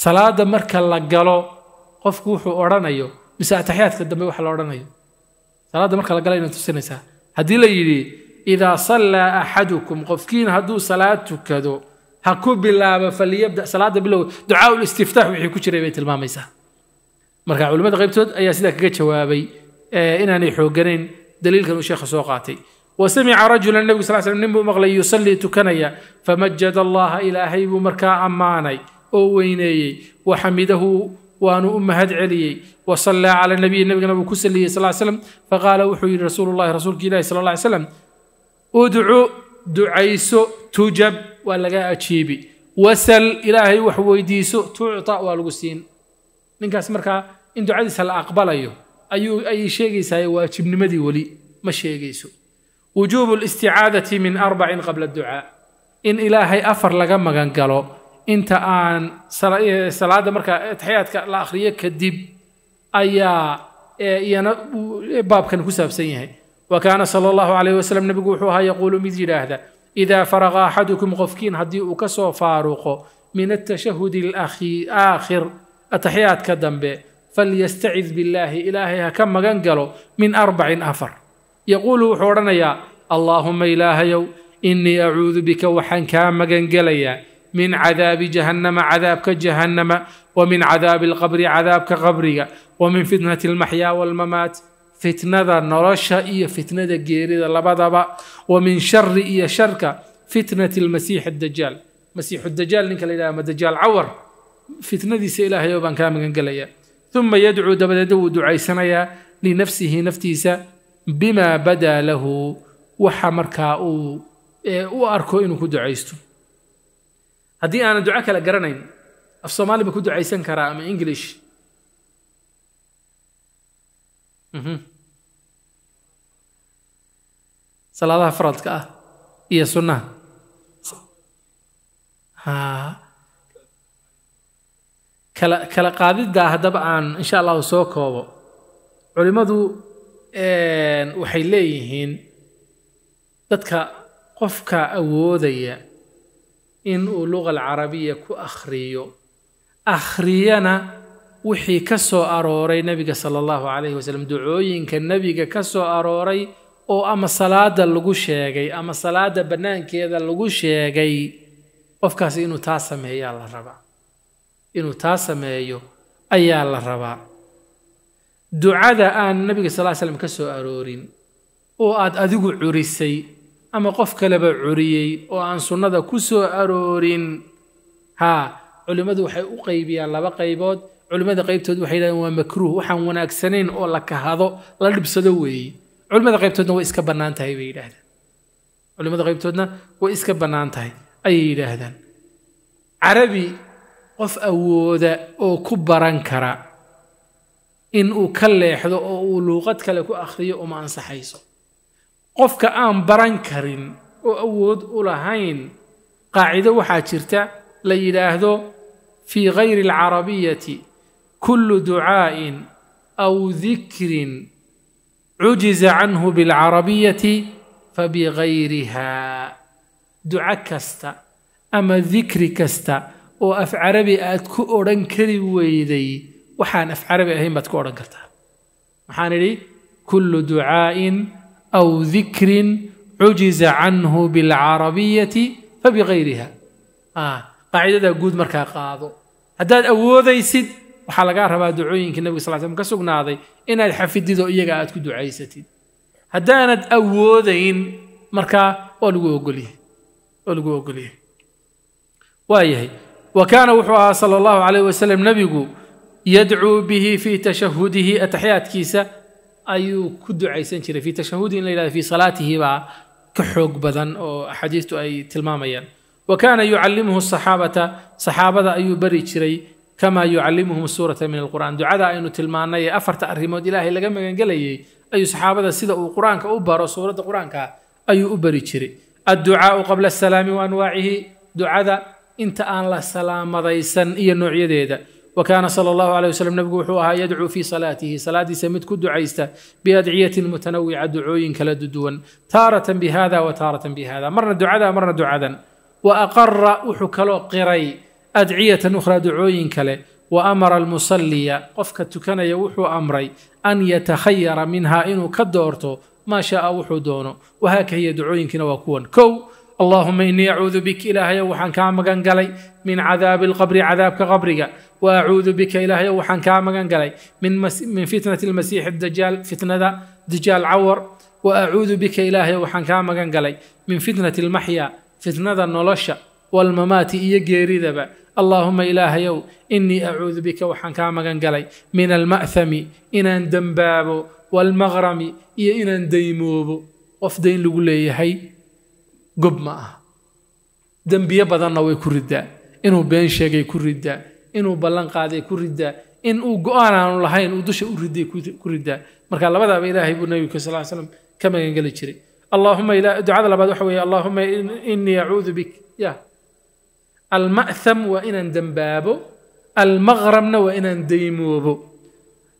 salaada marka la galo qofku wuxuu odhanayo mise ataxyaadka dambe wax la odhanayo salaada marka la galo ayna tusinaysaa haddii la yidhi idaa sallaa axadukum qofkiina hadduu salaad tukado ha ku bilaabo faliyabda salaada bilow ducaa ulistiftaax wixii ku jiray bay tilmaamaysaa marka culimmada qaybtood ayaa sidaa kaga jawaabay inaanay xooganayn daliilkan uu sheekha soo qaatay wasamica rajula nebigu sal slam nin buu maqlay yusallii tukanaya famajad allaha ilaahay buu markaa ammaanay oo weyneeyey wa xamidahu waanu u mahad celiyey wa sallaa cala nabiyi nabigana buu ku saliyey sal slam faqaala wuxuu yidhi rasuulu llahi rasuulki ilahi sal ly slam udcu ducayso tujab waa lagaa ajiibi wasal ilaahay wax weydiiso tucta waa lagu siin ninkaas markaa in ducadiisa la aqbalayo ayuu ayay sheegaysaa waajibnimadii weli ma sheegayso wujuubu listicaadati min arbacin qabla aducaa in ilaahay afar laga magangalo inta aan salaada marka taxiyaadka la akhriyo kadib ayaa iyana baabkan ku saabsan yahay wa kaana sala allahu calayh wasalam nebigu wuxuu ahaa yaquulu mid yidhaahda idaa faraqa axadukum qofkiin haddii uu ka soo faaruqo min altashahudi alaakhir ataxyaadka dambe falyastaciid billaahi ilaahay ha ka magan galo min arbacin afar yaquulu wuxuu odhanayaa allaahuma ilaahayow innii acuudu bika waxaan kaa magangelayaa min cadaabi jahannama cadaabka jahannama wa min cadaabi alqabri cadaabka qabriga wa min fitnati almaxyaa waalmamaat fitnada nolosha iyo fitnada geerida labadaba wa min shari iyo sharka fitnati almasiixi adajaal masiixu dajaal ninka la yidhaha ma dajaal cawar fitnadiisa ilaahayo baan kaa magan gelayaa uma yadcuu dabadeeda wuu ducaysanayaa linafsihi naftiisa bimaa badaa lahu waxa markaa uu u arko inuu ku ducaysto haddii aanan duco kale garanayn af soomaali ba ku ducaysan karaa ama english mhm. salaadaha faradka ah iyo sunnaha kala kala qaadiddaa haddaba aan insha allahu soo koobo culimmadu waxay leeyihiin dadka qofka awoodaya inuu luga alcarabiya ku akhriyo akhriyana wixii ka soo arooray nebiga sala allahu calayhi wasalam ducooyinka nebiga ka soo arooray oo ama salaada lagu sheegay ama salaada bannaankeeda lagu sheegay qofkaasi inuu taa sameeyaa la rabaa inuu taa sameeyo ayaa la rabaa ducada aan nabiga sal ly slam ka soo aroorin oo aad adigu curisay ama qof kaleba curiyey oo aan sunnada ku soo aroorin haa culimmadu waxay u qaybiyaan laba qaybood culimmada qaybtood waxay yidhahdeen waa makruuh waxaan wanaagsanayn oo la kahado la dhibsado weeye culimmada qaybtoodna way iska bannaan tahay bay yidhaahdaan culimmada qaybtoodna way iska bannaan tahay ayay yidhaahdaan carabi qof awooda oo ku baran kara in uu ka leexdo oo uu luuqad kale ku akhriyo uma ansaxayso qofka aan baran karin oo awood u lahayn qaacido waxaa jirta la yidhaahdo fii gayri alcarabiyati kullu ducaa'in aw dikrin cujiza canhu bilcarabiyati fabigayriha duco kasta ama dikri kasta oo af carabi aad ku odhan kari weyday waxaan af carabi ahayn baad ku odhan kartaa maxaan idhi kullu ducaa'in aw dikrin cujiza canhu bilcarabiyati fabikayriha ah, qaacidadaa guud markaa qaado haddaad awoodaysid waxaa lagaa rabaa ducooyinkii nabiga sal slm ka sugnaaday inaad xafidid oo iyaga aad ku ducaysatid haddaanad awoodayn markaa waa lagu ogolyahay waa lagu ogolyahay waayahay wa kaana wuxuu ahaa sala allahu calayh wasalam nebigu yadcuu bihi fii tashahudihi ataxyaadkiisa ayuu ku ducaysan jiray fii tashahudi in la yidhahdo fii salaatihi ka xoog badan oo axaadiistu ay tilmaamayaan wa kaana yucallimuhu saxaabata saxaabada ayuu bari jiray kamaa yucallimuhum suurata min alqur'an ducada aynu tilmaanay ee afarta arrimood ilaahay laga magangelayay ayuu saxaabada sida uu qur-aanka u baro suuradda qur-aanka ayuu u bari jiray adducaau qabla asalaami wa anwaacihi ducada inta aan la salaamadaysan iyo noocyadeeda wa kaana sala allahu alay waslam nabigu wuxuu ahaa yadcuu fii salaatihi salaadiisa mid ku ducaysta biadciyatin mutanawica ducooyin kala duduwan taaratan bi wa taaratan bi marna ducada marna ducadan wa aqara wuxuu kaloo qiray adciyatan ukhraa ducooyin kale wa amara almusaliya qofka tukanaya wuxuu amray an yatakhayara minhaa inuu ka doorto maa shaaa wuxuu doono wahaaka hiya ducooyinkiina waa kuwan kow allahuma inii acuudu bika ilaahayow waxaan kaa magan galay min cadaabi alqabri cadaabka qabriga wa acuudu bika ilaahayow waxaan kaa magan galay min fitnati almasiixi dajaal fitnada dajaal cawar wa acuudu bika ilaahayow waxaan kaa magan galay min fitnati almaxya fitnada nolosha walmamaati iyo geeridaba allaahuma ilaahayow inii acuudu bika waxaan kaa magan galay min alma'hami inaan dembaabo waalmaqrami iyo inaan daymoobo qof dayn lagu leeyahay gob ma ah dembiyo badanna way ku riddaa inuu been sheegay ku riddaa inuu ballan qaaday ku riddaa in uu go-aan lahayn uu dusha u riday ku riddaa marka labadaaba ilaahay buu nebigu sal slam ka magangeli jiray allahuma ducada labaad waxa weeye allahuma inii acuudu bik ya alma'tham waa inaan dembaabo almaqrabna waa inaan daymoobo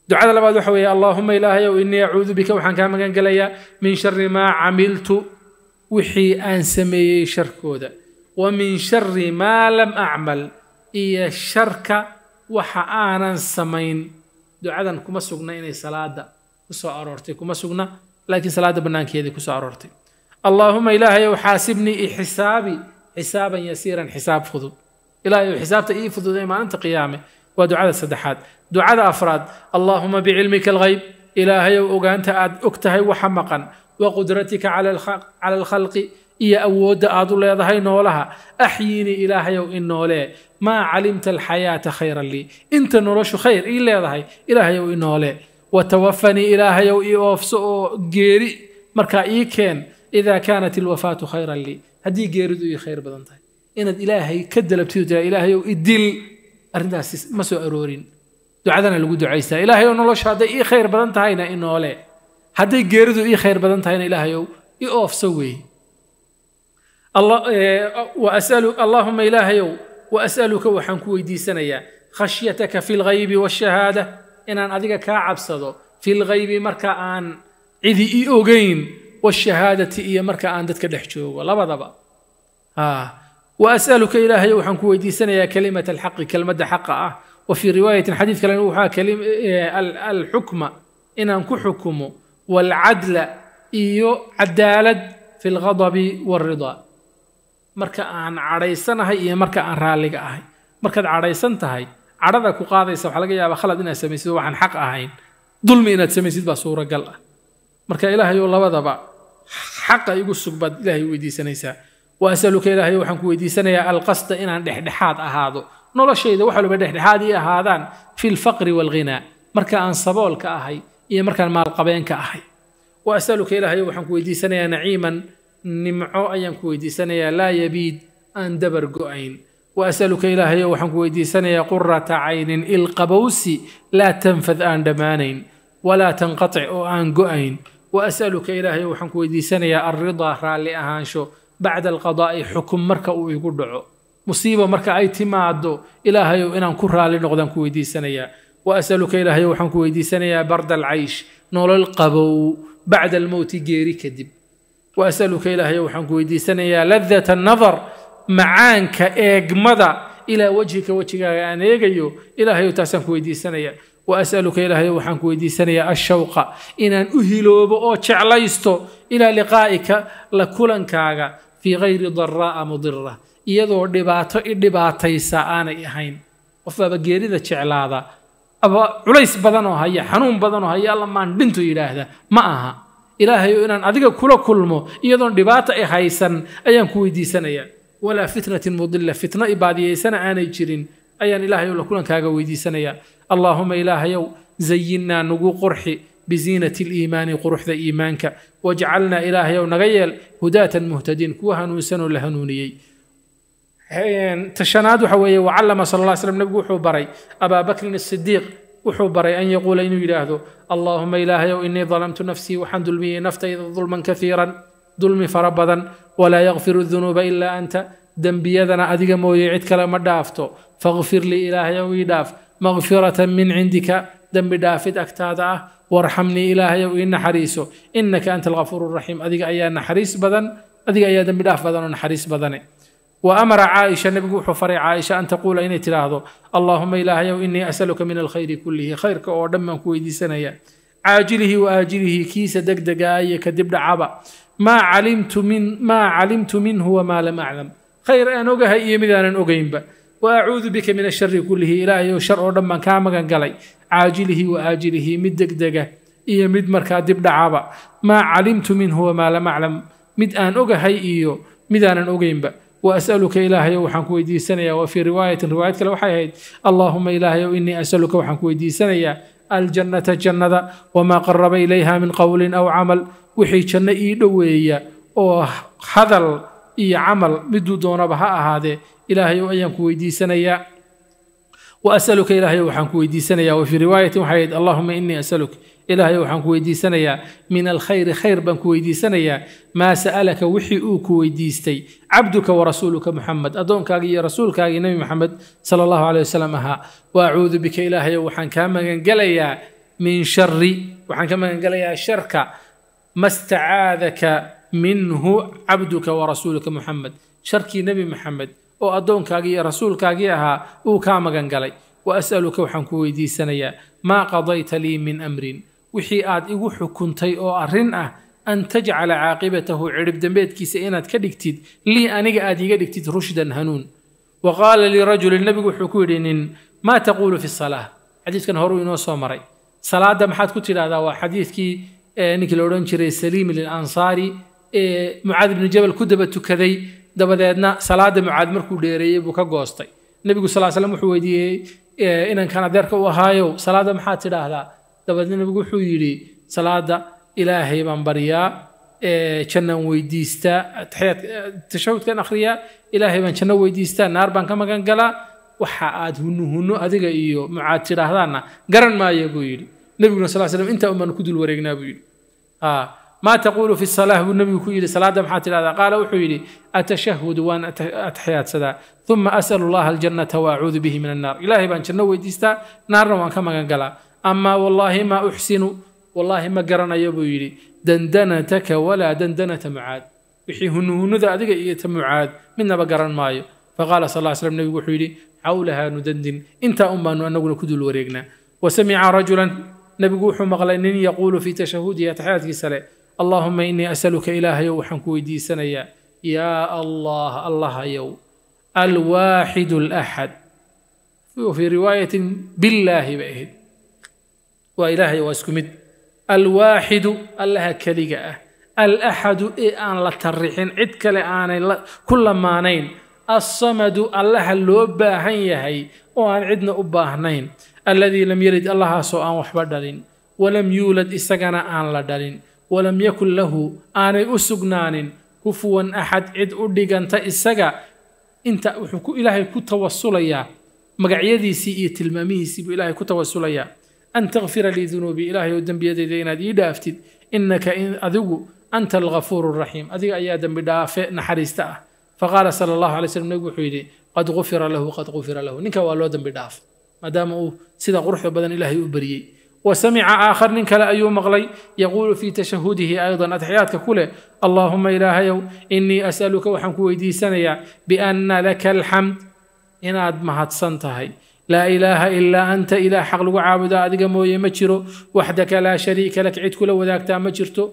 ducada labaad waxa weeye allahuma ilaahayow inii acuudu bika waxaan kaa magan gelayaa min shari maa camiltu wixii aan sameeyey sharkooda wa min shari maa lam acmal iyo sharka waxa aanan samayn ducadan kuma sugna inay salaada kusoo aroortay kuma sugna laakiin salaada bannaankeeday kusoo aroortay allaahuma ilaahayow xaasibnii ixisaabi xisaaban yasiiran xisaab fudud ilaahayow xisaabta ii fududay maalinta qiyaame waa ducada saddexaad ducada afraad allaahuma bicilmika alghayb ilaahayow ogaanta aad og tahay waxa maqan waqudratika cala alkhalqi iyo awoodda aad u leedahay noolaha axyiinii ilaahayow i noolee maa calimta alxayaata khayran lii inta noloshu khayr ii leedahay ilaahayow i noolee watawafanii ilaahayow ii oofso oo geeri markaa ii keen idaa kaanat ilwafaatu khayran lii haddii geeridu ii khayr badan tahay inaad ilaahay ka dalabtid tira ilaahayow idil arrintaas ma soo aroorin ducadana lagu ducaystaa ilaahayow nolosha hadday ii khayr badan tahayna i noolee hadday geeridu ii khayr badan tahayna ilaahayow i oofso weeye allaahuma eh, ilaahayow wa as'aluka waxaan ku weydiisanayaa khashyataka fi lghaybi waashahaada inaan adiga kaa cabsado fi lghaybi marka aan cidi i ogayn washahaadati iyo marka aan dadka dhex joogo labadaba ah, wa as'aluka ilaahayow waxaan ku weydiisanayaa kalimata alxaqi kelmadda xaqa ah wa fii riwaayatin xadiid kalena wuxaa eh, alxukma inaan ku xukumo waalcadla iyo cadaalad fi lghadabi waalridaa marka aan cadhaysanahay iyo marka aan raalliga ahay markaad cadhaysan tahay cadhada ku qaadaysa waxaa laga yaabaa khalad inaad samaysid oo waxaan xaq ahayn dulmi inaad samaysid baa suuragal ah marka ilaahay ilaahayou labadaba xaqa igu sugbaad baad ilahay weydiisanaysaa wa asaluka ilaahayo waxaan ku weydiisanayaa alqasda inaan dhexdhexaad ahaado noloshayda wax walba dhexdhexaad ii ahaadaan fi lfaqri waalghinaa marka aan saboolka ahay iyo markaan maalqabeenka ahay wa asaluka ilaahayo waxaan ku weydiisanayaa naciiman nimco ayaan ku weydiisanayaa laa yabiid aan dabar go-ayn wa asaluka ilaahayo waxaan ku weydiisanayaa qurata caynin ilqabowsi laa tanfad aan dhammaanayn walaa tanqatic oo aan go-ayn wa asaluka ilaahayo waxaan ku weydiisanayaa alridaa raalli ahaansho bacda alqadaa'i xukum marka uu igu dhaco musiiba marka ay timaado ilaahayow inaan ku raalli noqdaan ku weydiisanayaa wasaluka ilaahayo waxaan ku weydiisanayaa barda alcaysh nolol qabow bacda almowti geeri kadib waasaluka ilaahayo waxaan ku weydiisanayaa ladata anadar macaanka eegmada ilaa wajhika wejigaaga aan eegayo ilaahayo taasaan ku weydiisanaya waasaluka ilaahayo waxaan ku weydiisanayaa ashawqa inaan u hiloobo oo jeclaysto ilaa liqaa'ika la kulankaaga fii kayri daraa'a mudira iyadoo dhibaato i dhibaataysa aanay ahayn qof baaba geerida jeclaada culays badanoo haya xanuun badanoo haya alla dhintu yidhaahda ma aha ilaahayo inaan adiga kula kulmo iyadoon dhibaata ay haysan ayaan ku weydiisanayaa walaa fitnatin mudilla fitno ibaadiyeysana aanay jirin ayaan ilaahayow la kulankaaga weydiisanayaa allaahuma ilaahayow zayinnaa nagu qurxi biziinat aliimaani quruxda iimaanka wajcalnaa ilaahayow naga yeel hudaatan muhtadiin kuwa hanuunsanoo la hanuuniyey tashanaad waxa weeye wacallama sal ly slm nebigu wuxuu baray abaa bakrin asidiiq wuxuu baray an yaquula inuu yidhaahdo allaahuma ilaahayow inii dalamtu nafsii waxaan dulmiyey naftayda dulman kaiiran dulmi fara badan walaa yakfiru dunuuba ilaa anta dembiyadana adiga mooye cid kale ma dhaafto fakfir lii ilaahayow ii dhaaf makfiratan min cindika dembi dhaafid agtaada ah warxamnii ilaahayow ii naxariiso inaka anta alkafuur raxiim adiga ayaa naxariis badan adiga ayaa dembi dhaaf badanoo naxariis badane wa amara caaisha nebigu wuxuu faray caaisha an taquula inay tidhaahdo allaahuma ilaahayow inii asaluka min alkhayri kullihi khayrka oo dhan baan ku weydiisanaya caajilihi wa aajilihi kiisa ah iyo kadib dhacaba maa calimtu minhu wamaa lam aclam khayr aan ogahay iyo midaanan ogaynba wa acuudu bika min ashari kullihi ilaahayow shar oo dhan baan kaa magan galay caajilihi wa aajilihi mid degdega iyo mid markaa dib dhacaba maa calimtu minhu wamaa lam aclam mid aan ogahay iyo midaanan ogaynba وأsألka ilaahayo waxaan ku weydiisanayaa wa fii riwaayati riwaayad kale waxay ahayd allahuma ilaahayow inii asأlka waxaan ku weydiisanayaa aljannata jannada wmaa qaraba ilayha min qowli aw camal wixii janno ii dhoweeya oo hadal iyo camal miduu doonaba ha ahaadee ilaahayow ayaan ku weydiisanayaa وأsأlka ilaahayow waxaan ku weydiisanayaa wa fii waxay ahayd allahuma inii asأlka ilaahay waxaan ku weydiisanayaa min alkhayri khayr baan ku weydiisanayaa maa sa'alaka wixii uu ku weydiistay cabduka warasuuluka muxamed addoonkaagii iyo rasuulkaagii nebi moxamed sala allahu caleyh wasalam ahaa wa acuudu bika ilaahayow waxaan kaa magangelayaa min shari waxaan ka magangelayaa sharka ma stacaadaka minhu cabduka warasuuluka muxamed sharkii nebi moxamed oo addoonkaagii iyo rasuulkaagii ahaa uu kaa magangalay wa as'aluka waxaan ku weydiisanayaa maa qadayta lii min amrin wixii aad igu xukuntay oo arrin ah an tajcala caaqibatahu cirib dembeedkiisa inaad ka dhigtid lii aniga aad iga dhigtid rushdan hanuun wa qaala lirajulin nebigu wuxuu ku yidhi nin maa taquulu fi salaa xadiiskan horuu inoo soo maray salaadda maxaad ku tidhaahdaa waa xadiidkii ninkii la odhan jiray saliimi lilansaari ee mucaad ibnu jabal ku daba tukaday dabadeedna salaadda mucaad markuu dheereeyey buu ka goostay nebigu sal slam wuxuu weydiiyey inankan adeerka u ahaayow salaadda maxaad tidhaahdaa dabeedna nabigu wuxuu yidhi salaada ilaahay baan baryaa jannaan weydiistaa tashahudkan akhriyaa ilaahay baan janno weydiistaa naar baan ka magan galaa waxa aad hunno hunno adiga iyo mucaad tidhaahdaanna garan maaya buu yidhi nebiguna sal slam intaa un baan ku dul wareegnaa buu yidhi maa taquulu fi salaah buu nebigu ku yidhi salaadda maxaa tidhahdaa qaala wuxuu yidhi atashahudu waan ataxiyaadsadaa uma as'alu allaha aljannata wa acuudu bihi min annaar ilaahay baan janno weydiistaa naarna waan ka magan galaa أما والله ما أحسن والله ما قرن يبويري دندنتك ولا دندنة معاد وحي هنهنذا أدقى يتمعاد من بقر مايو فقال صلى الله عليه وسلم نبي وحيري حولها ندندن انت أمان نقول كدو الوريقنا وسمع رجلا نبي وحو مغلنين يقول في تشهده تحياتك سلي اللهم إني أسألك يو وحنكو دي سنيا يا الله الله يو الواحد الأحد وفي رواية بالله بأهد waa ilaahay waa isku mid alwaaxidu allaha keliga ah alaxadu ee aan la tarixin cid kale aanay ku lamaanayn alsamadu allaha loo baahan yahay oo aan cidna u baahnayn alladii lam yelid allahaasoo aan waxba dhalin walam yuulad isagana aan la dhalin walam yakun lahu aanay u sugnaanin kufuwan axad cid u dhiganta isaga inta wuxuu ilaahay ku tawasulayaa magacyadiisii iyo tilmaamihiisii buu ilaahay ku tawasulayaa an takfira lii dunuubii ilaahay oo dembiyadayda inaad ii dhaaftid inaka adigu anta algafuur raxiim adiga ayaa dembi dhaafe naxariista ah faqaala sal allahu alay slm nebigu wuxuu yidhi qad gufira lahu qad gufira lahu ninka waa loo dembi dhaaf maadaama uu sida quruxda badan ilaahay u beriyey wa samica aakhar nin kale ayuu maqlay yaquulu fii tashahudihi aydan atexyaadka ku leh allaahuma ilaahayow inii as'aluka waxaan ku weydiisanayaa bianna laka alxamd inaad mahadsan tahay laa ilaaha ilaa anta ilaah xaq lagu caabudo adiga mooye ma jiro waxdaka laa shariika lak cid kula wadaagtaa ma jirto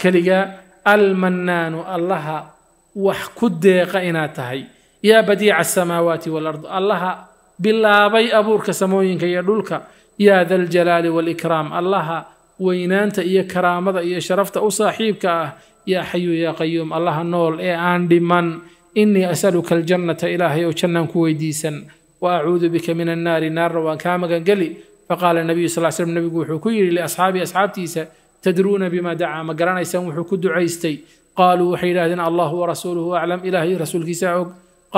keligaa almannaanu allaha wax ku deeqa inaad tahay yaa badiica asamaawaati walard allaha bilaabay abuurka samooyinka iyo dhulka yaa daljalaali walikraam allaha weynaanta iyo karaamada iyo sharafta u saaxiibka ah yaa xayu yaa qayuum allaha nool ee aan dhiman innii asaluka aljannata ilaahay ou jannaan ku weydiisan waacuudu bika min annaari naarna waan kaa magangeli faqaala nabiyu sal slm nabigu wuxuu ku yidhi liasxaabii asxaabtiisa tadruuna bimaa dacaa ma garanaysaan wuxuu ku ducaystay qaaluu waxay yidhahdeen allahu warasuuluhu aclam ilaahay rasuulkiisa og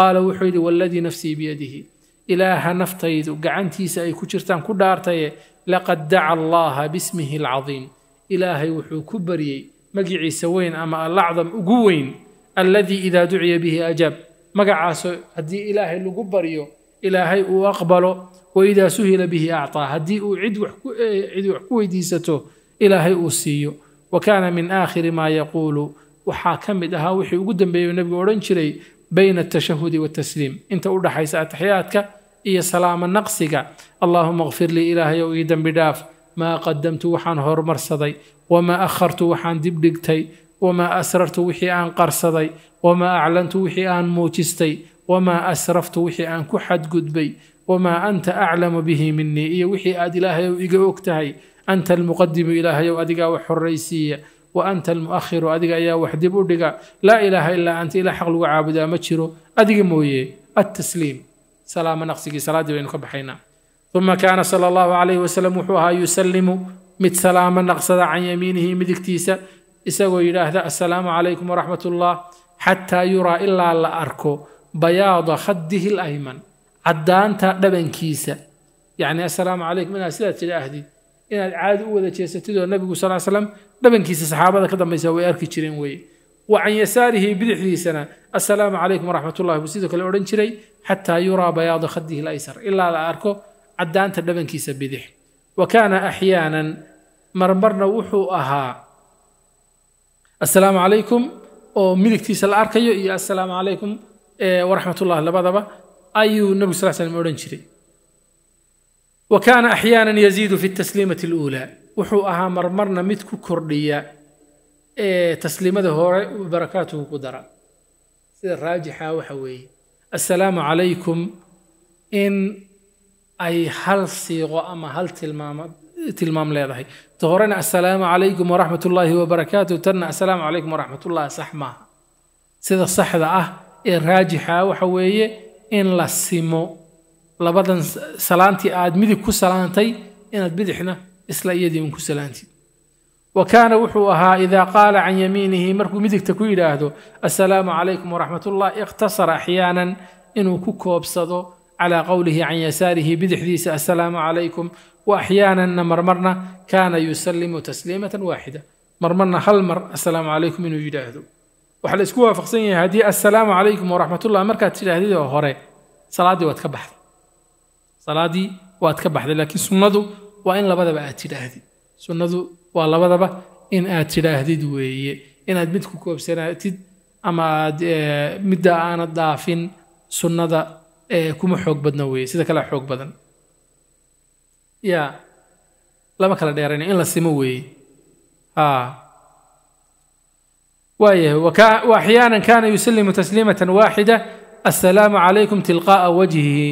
qaala wuxuu yidhi waladii nafsii biyadihi ilaaha naftaydu gacantiisa ay ku jirtaan ku dhaartaye laqad daca allaha bismihi alcadiim ilaahay wuxuu ku baryey magiciisa weyn ama alacdam ugu weyn alladii idaa duciya bihi ajaab magacaasoo haddii ilaahay lagu baryo ilaahay uu aqbalo waidaa suhila bihi acطaa haddii uu eh, cid wax ku weydiisato ilaahay uu siiyo wa kaana min aakhiri maa yaquulu waxaa ka mid ahaa wixii ugu dambeeya nebigu odhan jiray bayna atashahudi watasliim inta u dhaxaysa ataxiyaadka iyo salaama naqsiga allaahuma kfir lii ilaahayow ii dembi dhaaf maa qadamtu waxaan horumarsaday wamaa akhartu waxaan dib dhigtay wamaa asrartu wixii aan qarsaday wamaa aclantu wixii aan muujistay وما أسرفت وحي عن كحد بي وما أنت أعلم به مني إيه وحي آد إلهي وإيقا أكتهي أنت المقدم إلهي وأدقا وحريسية وأنت المؤخر أدقى يا وحدي بودقا لا إله إلا أنت إلى حق وعابد مجرو أدقى مويه التسليم سلام نقصك صلاة بينك بحينا ثم كان صلى الله عليه وسلم وحوها يسلم مت سلام نقصد عن يمينه مدكتيسة إساقو إله السلام عليكم ورحمة الله حتى يرى إلا الله أركو bayaada khadihi اlayman caddaanta dhabankiisa yacni assalaamu calaykum inaad sidaad sidaa ahdid inaad caadi u wada jeesatidoo nabigu sal sal slam dhabankiisa saxaabada ka dambaysa way arki jireen weeye wa can yasaarihi bidixdiisana assalaamu calaykum waraxmat ullahi buu sidoo kale odhan jiray xataa yuraa bayaada khadihi laysar ilaa la arko caddaanta dhabankiisa bidix wa kaana axyaanan marmarna wuxuu ahaa assalaamu calaykum oo midigtiisa la arkayo iyo assalaamu calaykum waraxmatullah labadaba ayuu nebigu sal slm odhan jiray wa kaana axyaana yaziidu fi tasliimati اluulaa wuxuu ahaa marmarna mid ku kordhiya tasliimada hore barakaatuhu ku dara sida raajixa waxa weeye assalaamu calaykum in ay hal siiqo ama hal tilmaamo tilmaam leedahay ta horena assalaamu calaykum waraxmat ullaahi wabarakaatu tanna assalaamu calaykum waraxmat ullahi sax maaha sida saxda ah ee raajixa waxa weeye in la simo labadan salaantii aad midig ku salaantay inaad bidixna isla iyadii un ku salaantid wa kaana wuxuu ahaa idaa qaala can yamiinihi markuu midigta ku yidhaahdo assalaamu calaykum waraxmat ullah ikhtasara axyaanan inuu ku koobsado calaa qowlihi can yasaarihi bidixdiisa assalaamu calaykum wa axyaananna marmarna kaana yusalimu tasliimatan waaxida marmarna hal mar assalaamu calaykum inuu yidhaahdo waxaa la isku waafaqsan yahay haddii assalaamu calaykum waraxmatullah markaad tidhaahdid oo hore salaaddii waad ka baxday salaaddii waad ka baxday laakiin sunnadu waa in labadaba aad tidhaahdid sunnadu waa labadaba in aad tidhaahdid weeye inaad mid ku koobsanaatid ama aad midda aanad dhaafin sunnada kuma xoog badna weeye sida kalea xoog badan yaa lama kala dheerayna in la simo weeye aa waayahay axyaana kaana yuslimu tasliimatan waaxida assalaamu calaykum tilqaa'a wajhihi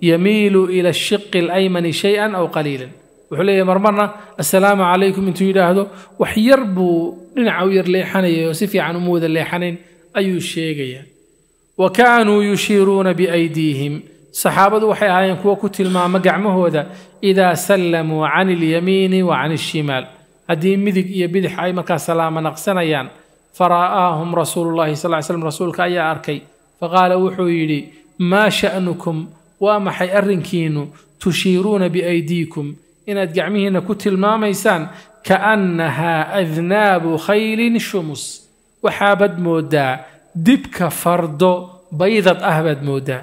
yamiilu ila ashiqi alaymani shay-an aw qaliilan wuxuu leeyahay marmarna assalaamu calaykum intuu yidhaahdo wax yar buu dhinaca u yar leexanaya oo si fiican uma wada leexanayn ayuu sheegaya wa kaanuu yushiiruuna biaydiihim saxaabadu waxay ahaayeen kuwa ku tilmaama gacmahooda idaa sallamuu can ilyamiini wa can alshimaal haddii midig iyo bidix ay markaa salaamo naqsanayaan fara'aahum rasuulu sal ly slam rasuulka ayaa arkay faqaala wuxuu yidhi maa sha'nukum waa maxay arrinkiinnu tushiiruuna biaydiikum inaad gacmihiinna ku tilmaamaysaan kaannahaa adnaabu khaylin shumus waxaabad mooddaa dibka fardo baydad ah baad mooddaa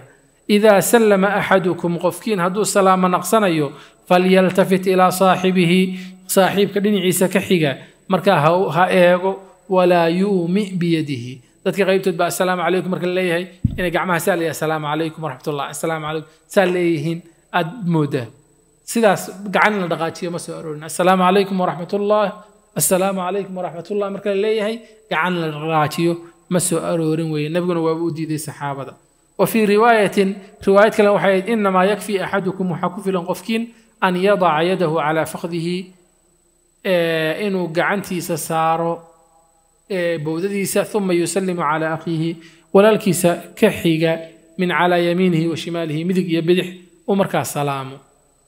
idaa sallama axadukum qofkiin hadduu salaamo naqsanayo falyaltafit ilaa saaxibihi saaxiibka dhinaciisa ka xiga markaa ha eego walaa yuumi biyadihi dadka qaybtood baa asalaamu calaykum marka la leeyahay inay gacmaha saa leeyahay asalaamu calaykum waraxmatullah asalaamu calaykum saa leeyihiin aad moodaa sidaas gacan la dhaqaajiyo ma soo aroorin asalaamu calaykum waraxmatullah asalaamu calaykum waraxmatullah marka laleeyahay leeyahay gacan la dhaqaajiyo ma soo aroorin weeye nabiguna waaba u diiday saxaabada wa fii riwaayatin riwaayad kale waxay ahayd inamaa yakfii axadukum waxaa ku filan qofkiin an yadaca yadahu calaa fakdihi inuu gacantiisa saaro bowdadiisa uma yusalimu calaa akhiihi walaalkiisa ka xiga min calaa yamiinihi wa shimaalihi midig iyo bidix u markaa salaamo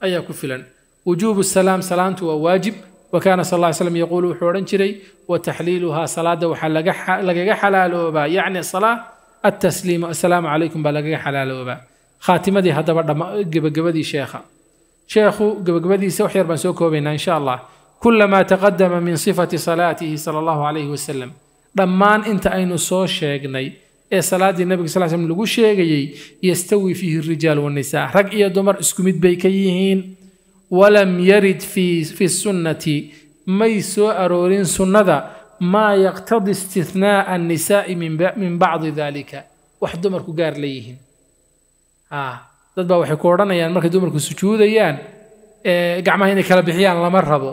ayaa ku filan wujuubu salaam salaamtu waa waajib wa kaana sal ly slam yaquulu wuxuu odhan jiray wa taxliiluhaa salaada waxaa lagaga xalaaloobaa yacni asalaa attasliimu assalaamu calaykum baa lagaga xalaaloobaa khaatimadii haddaba dhama gebagabadii sheekha sheekhu gebagabadiisa wax yar baan soo koobaynaa insha allah kulamaa taqadama min sifati salaatihi sala allahu calayhi wasalam dhammaan inta aynu soo sheegnay ee salaaddii nabiga sal slm lagu sheegayey yastawi fiihi rijaal wanisaa rag iyo dumar isku mid bay ka yihiin walam yarid fi sunnati may soo aroorin sunnada maa yaqtadi istihnaaa annisaa'i min bacdi dalika wax dumarku gaar leeyihiin ah, dad baa waxay ku odhanayaan markay dumarku sujuudayaan gacmaha inay kala bixiyaan lama rabo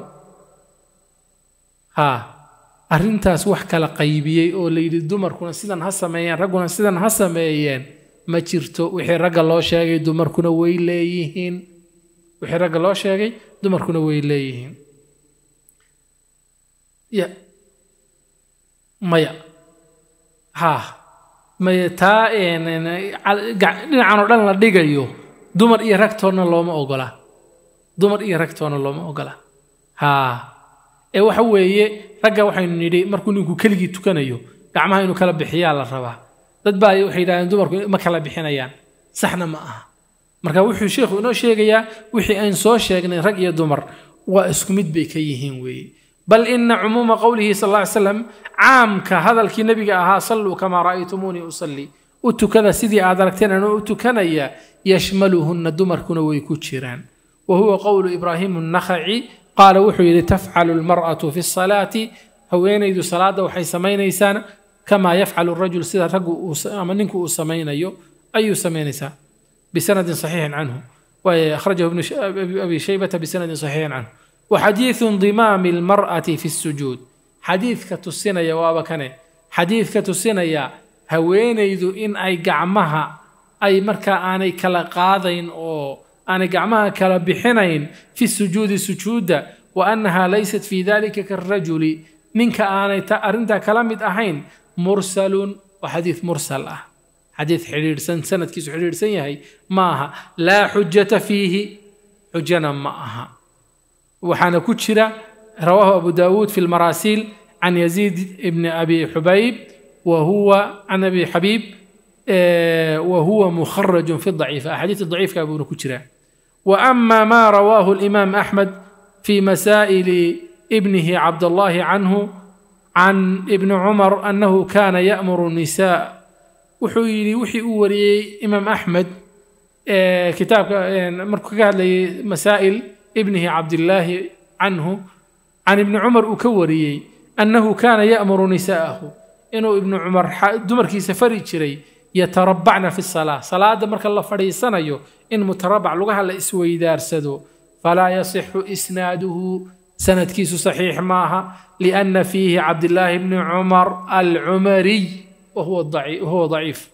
arintaas wax kala qaybiyey oo layidhi dumarkuna sidan ha sameeyeen ragguna sidan ha sameeyeen ma jirto wixii ragga loo sheegay dumarkuna way leeyihiin wixii ragga loo sheegay dumarkuna way leeyihiin ya maya ha maya taa dhinacan oo dhan la dhigayo dumar iyo ragtoona looma ogola dumar iyo ragtoona looma ogola haa ee waxa weeye ragga waxaynu nidhi markuu ninku keligii tukanayo gacmaha inuu kala bixiyaa la rabaa dad baa waxay yidhahdeen dumarku ma kala bixinayaan saxna ma aha marka wuxuu sheikhu inoo sheegayaa wixii aynu soo sheegnay rag iyo dumar waa isku mid bay ka yihiin weeye bal ina cumuuma qowlihi sal ll slam caamka hadalkii nebiga ahaa salluu kamaa ra'aytumuunii usallii u tukada sidii aad aragteen anuu u tukanaya yashmaluhunna dumarkuna way ku jiraan wa huwa qowlu ibraahimu nakaci qaala wuxuu yidhi tafcalu lmar'atu fi salaati haweenaydu salaada waxay samaynaysaana kamaa yafcalu rajul sida raggu ama ninku uu samaynayo ayuu samaynaysaa bisanadin saxiixin canhu waaye akhrajahu ibnu abi shaybata bisanadin saxiixin canhu wa xadiidu ndimaami fi sujuud xadiidka tusinaya waaba kane xadiidka tusinaya haweenaydu in ay gacmaha ay markaa aanay kala qaadayn oo aanay gacmaha kala bixinayn fi sujuudi sujuudda wa annahaa laysat fii dalika karajuli ninka aanay arrintaa kala mid ahayn mursalun waa xadiid mursal ah xadiid xidhiidhsan sanadkiisu xidhiidhsan yahay ma aha laa xujata fiihi xujana ma aha waxaana ku jira rawaahu abu daawuud fi lmaraasiil can yaziid ibni abi xubayb wa can abi xabiib wa huwa mukharajun fi daciif axaadiista daciifka buuna ku jiraa وأما ما رواه الإمام أحمد في مسائل ابنه عبد الله عنه عن ابن عمر أنه كان يأمر النساء wuxuu yidhi wixii uu wariyey imaam axmed kitaabka markuu ka hadlayay masaa'il ibnihi cabdillaahi canhu can ibni cumar uu ka wariyey annahu kaana ya'muru nisaa'ahu inuu ibnu cumar dumarkiisa fari jiray yatarabacna fi salaa salaada marka la fadhiisanayo in mutarabac lugaha la isweydaarsado falaa yasixu isnaaduhu sanadkiisu saxiix maaha lianna fiihi cabdilaahi bni cumar alcumariy wahuwa daciif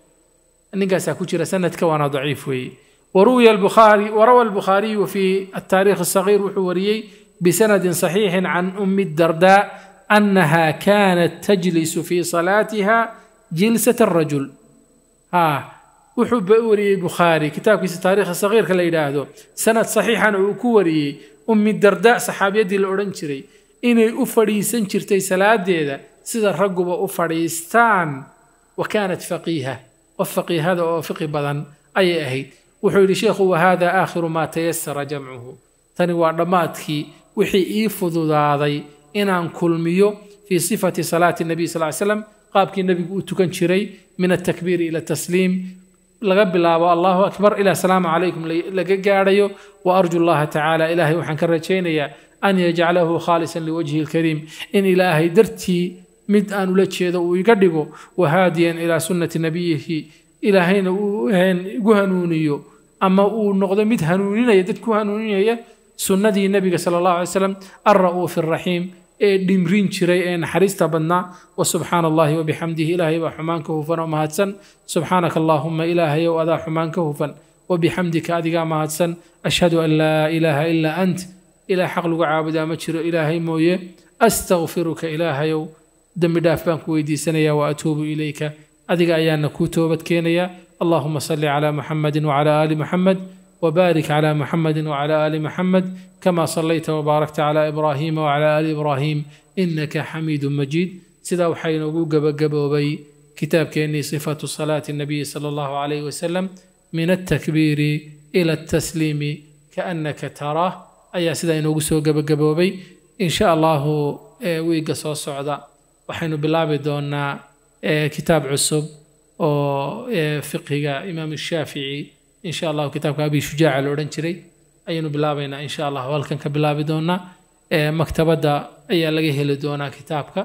ninkaasaa ku jira sanadka waana daciif weeye waruwiya البخاري وروى البخاري في التاريخ الصغير وحوريي بسند صحيح عن أم الدرداء أنها كانت تجلس في صلاتها جلسة الرجل wuxuu wariyey bukhaari kitaabkiisa taariikha sakiirka la yidhaahdo sanad saxiixana uu ku wariyey ummi darda saxaabiyaddii la odhan jiray inay u fadhiisan jirtay salaaddeeda sida ragguba u fadhiistaan wa kaanat faqiiha qof faqiihada oo fiqi badan ayay ahayd wuxuu yidhi sheekhu wahada aakhiru maa tayasara jamcuhu tani waa dhammaadkii wixii ii fududaaday inaan kulmiyo fii sifati salaati nabiy sal l slam qaabkii nebigu u tukan jiray min atakbiiri ila tasliim laga bilaabo allahu akbar ilaa salaamu calaykum laga gaadhayo wa arju llaha tacaala ilaahay waxaan ka rajaynayaa an yajcalahu khaalisan liwajhi lkariim in ilaahay dartii mid aan ula jeedo uu iga dhigo wahaadiyan ilaa sunati nabiyihi ilaahayna uu igu hanuuniyo ama uu noqdo mid hanuuninaya dadku hanuuninaya sunadii nabiga sala allahu alay slam alra'uufi araxiim ee dhimrin jiray ee naxariista badnaa wasubxaana allahi wabixamdihi ilaahay baa xumaan ka hufan oo mahadsan subxaanaka allaahuma ilaahayow adaa xumaan ka hufan wabixamdika adigaa mahadsan ashhadu an laa ilaaha ilaa ant ilaah xaq lagu caabudaa ma jiro ilaahay mooye astaqfiruka ilaahayow dembi dhaaf baan ku weydiisanayaa wa atuubu ilayka adiga ayaana kuu toobad keenaya allahuma salli calaa muxamadi wacalaa aali muxamed وبارك على محمد وعلى ال محمد كما صليت وباركت على ابراهيم وعلى ال ابراهيم انك حميد مجيد سدا waxaa inoogu gabagaboobay kitaabkeennii sifatu salaati النabiyi salى اllahu عalayh wasalam min الtakbiiri ila الtasliimi kaanaka taraah ayaa sidaa inoogu soo gabagaboobay in sha allahu wiigga soo socda waxaynu bilaabi doonaa kitaab cusub oo fiqhiga imaam الshaafici insha allahu kitaabka abi shujaaca la odhan jiray ayaynu bilaabaynaa insha allahu halkan ka bilaabi doonaa maktabadda ayaa laga heli doonaa kitaabka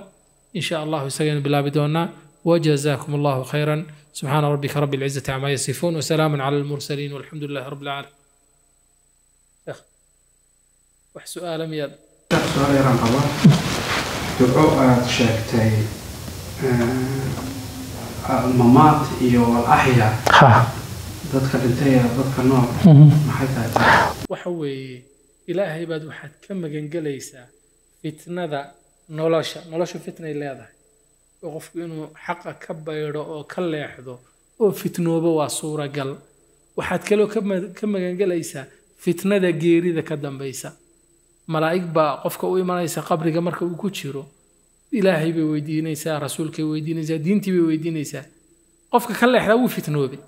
insha allahu isagaynu bilaabi doonaa wajazaakum allahu khayran subxaana rabbika rabi lcizati camaa yasifuun wasalaamu cala almursaliin walxamdu lilahi rabbi alcaalamiin wax su-aala miyaad su-aal qaba duco aad sheegtay mamaad iyo alaxya dadka dhintay dadka nool mhm. maxay tahay waxa weeye ilaahay baad waxaad ka magangelaysaa fitnada nolosha noloshu fitnay leedahay oo qofku inuu xaqa ka baydho oo ka leexdo oo fitnoobo waa suuragal waxaad kaloo ka magangelaysaa fitnada geerida ka dambaysa malaa'ig baa qofka u imanaysa qabriga marka uu ku jiro ilaahay bay weydiinaysaa rasuulkay weydiinaysaa diintii bay weydiinaysaa qofka ka leexdaa wuu fitnoobay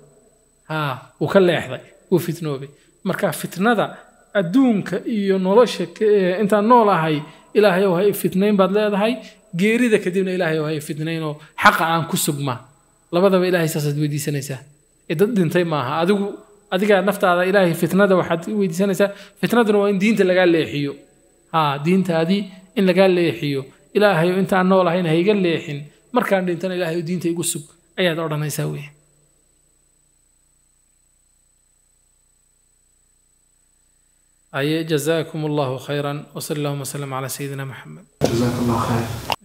wuu ka leexday wuu fitnoobay marka fitnada adduunka iyo nolosha eh, intaan nool ahay ilaahayow hay fitnayn baad leedahay geerida kadibna ilaahayow hay fitnaynoo xaqa aan ku sugma labadaba ilahay saasaad weydiisanaysaa eh, dad dhintay maaha adigu adigaa naftaada ilaahay fitnada waxaad weydiisanaysaa fitnaduna waa in diinta lagaa leexiyo ha diintaadii in lagaa leexiyo ilaahayow intaan nool ahayn hayga leexin markaan dhintana ilaahayow diinta igu sug ayaad odhanaysaa weye أي جزاكم الله خيرا وصلى الله وسلم على سيدنا محمد جزاك الله خير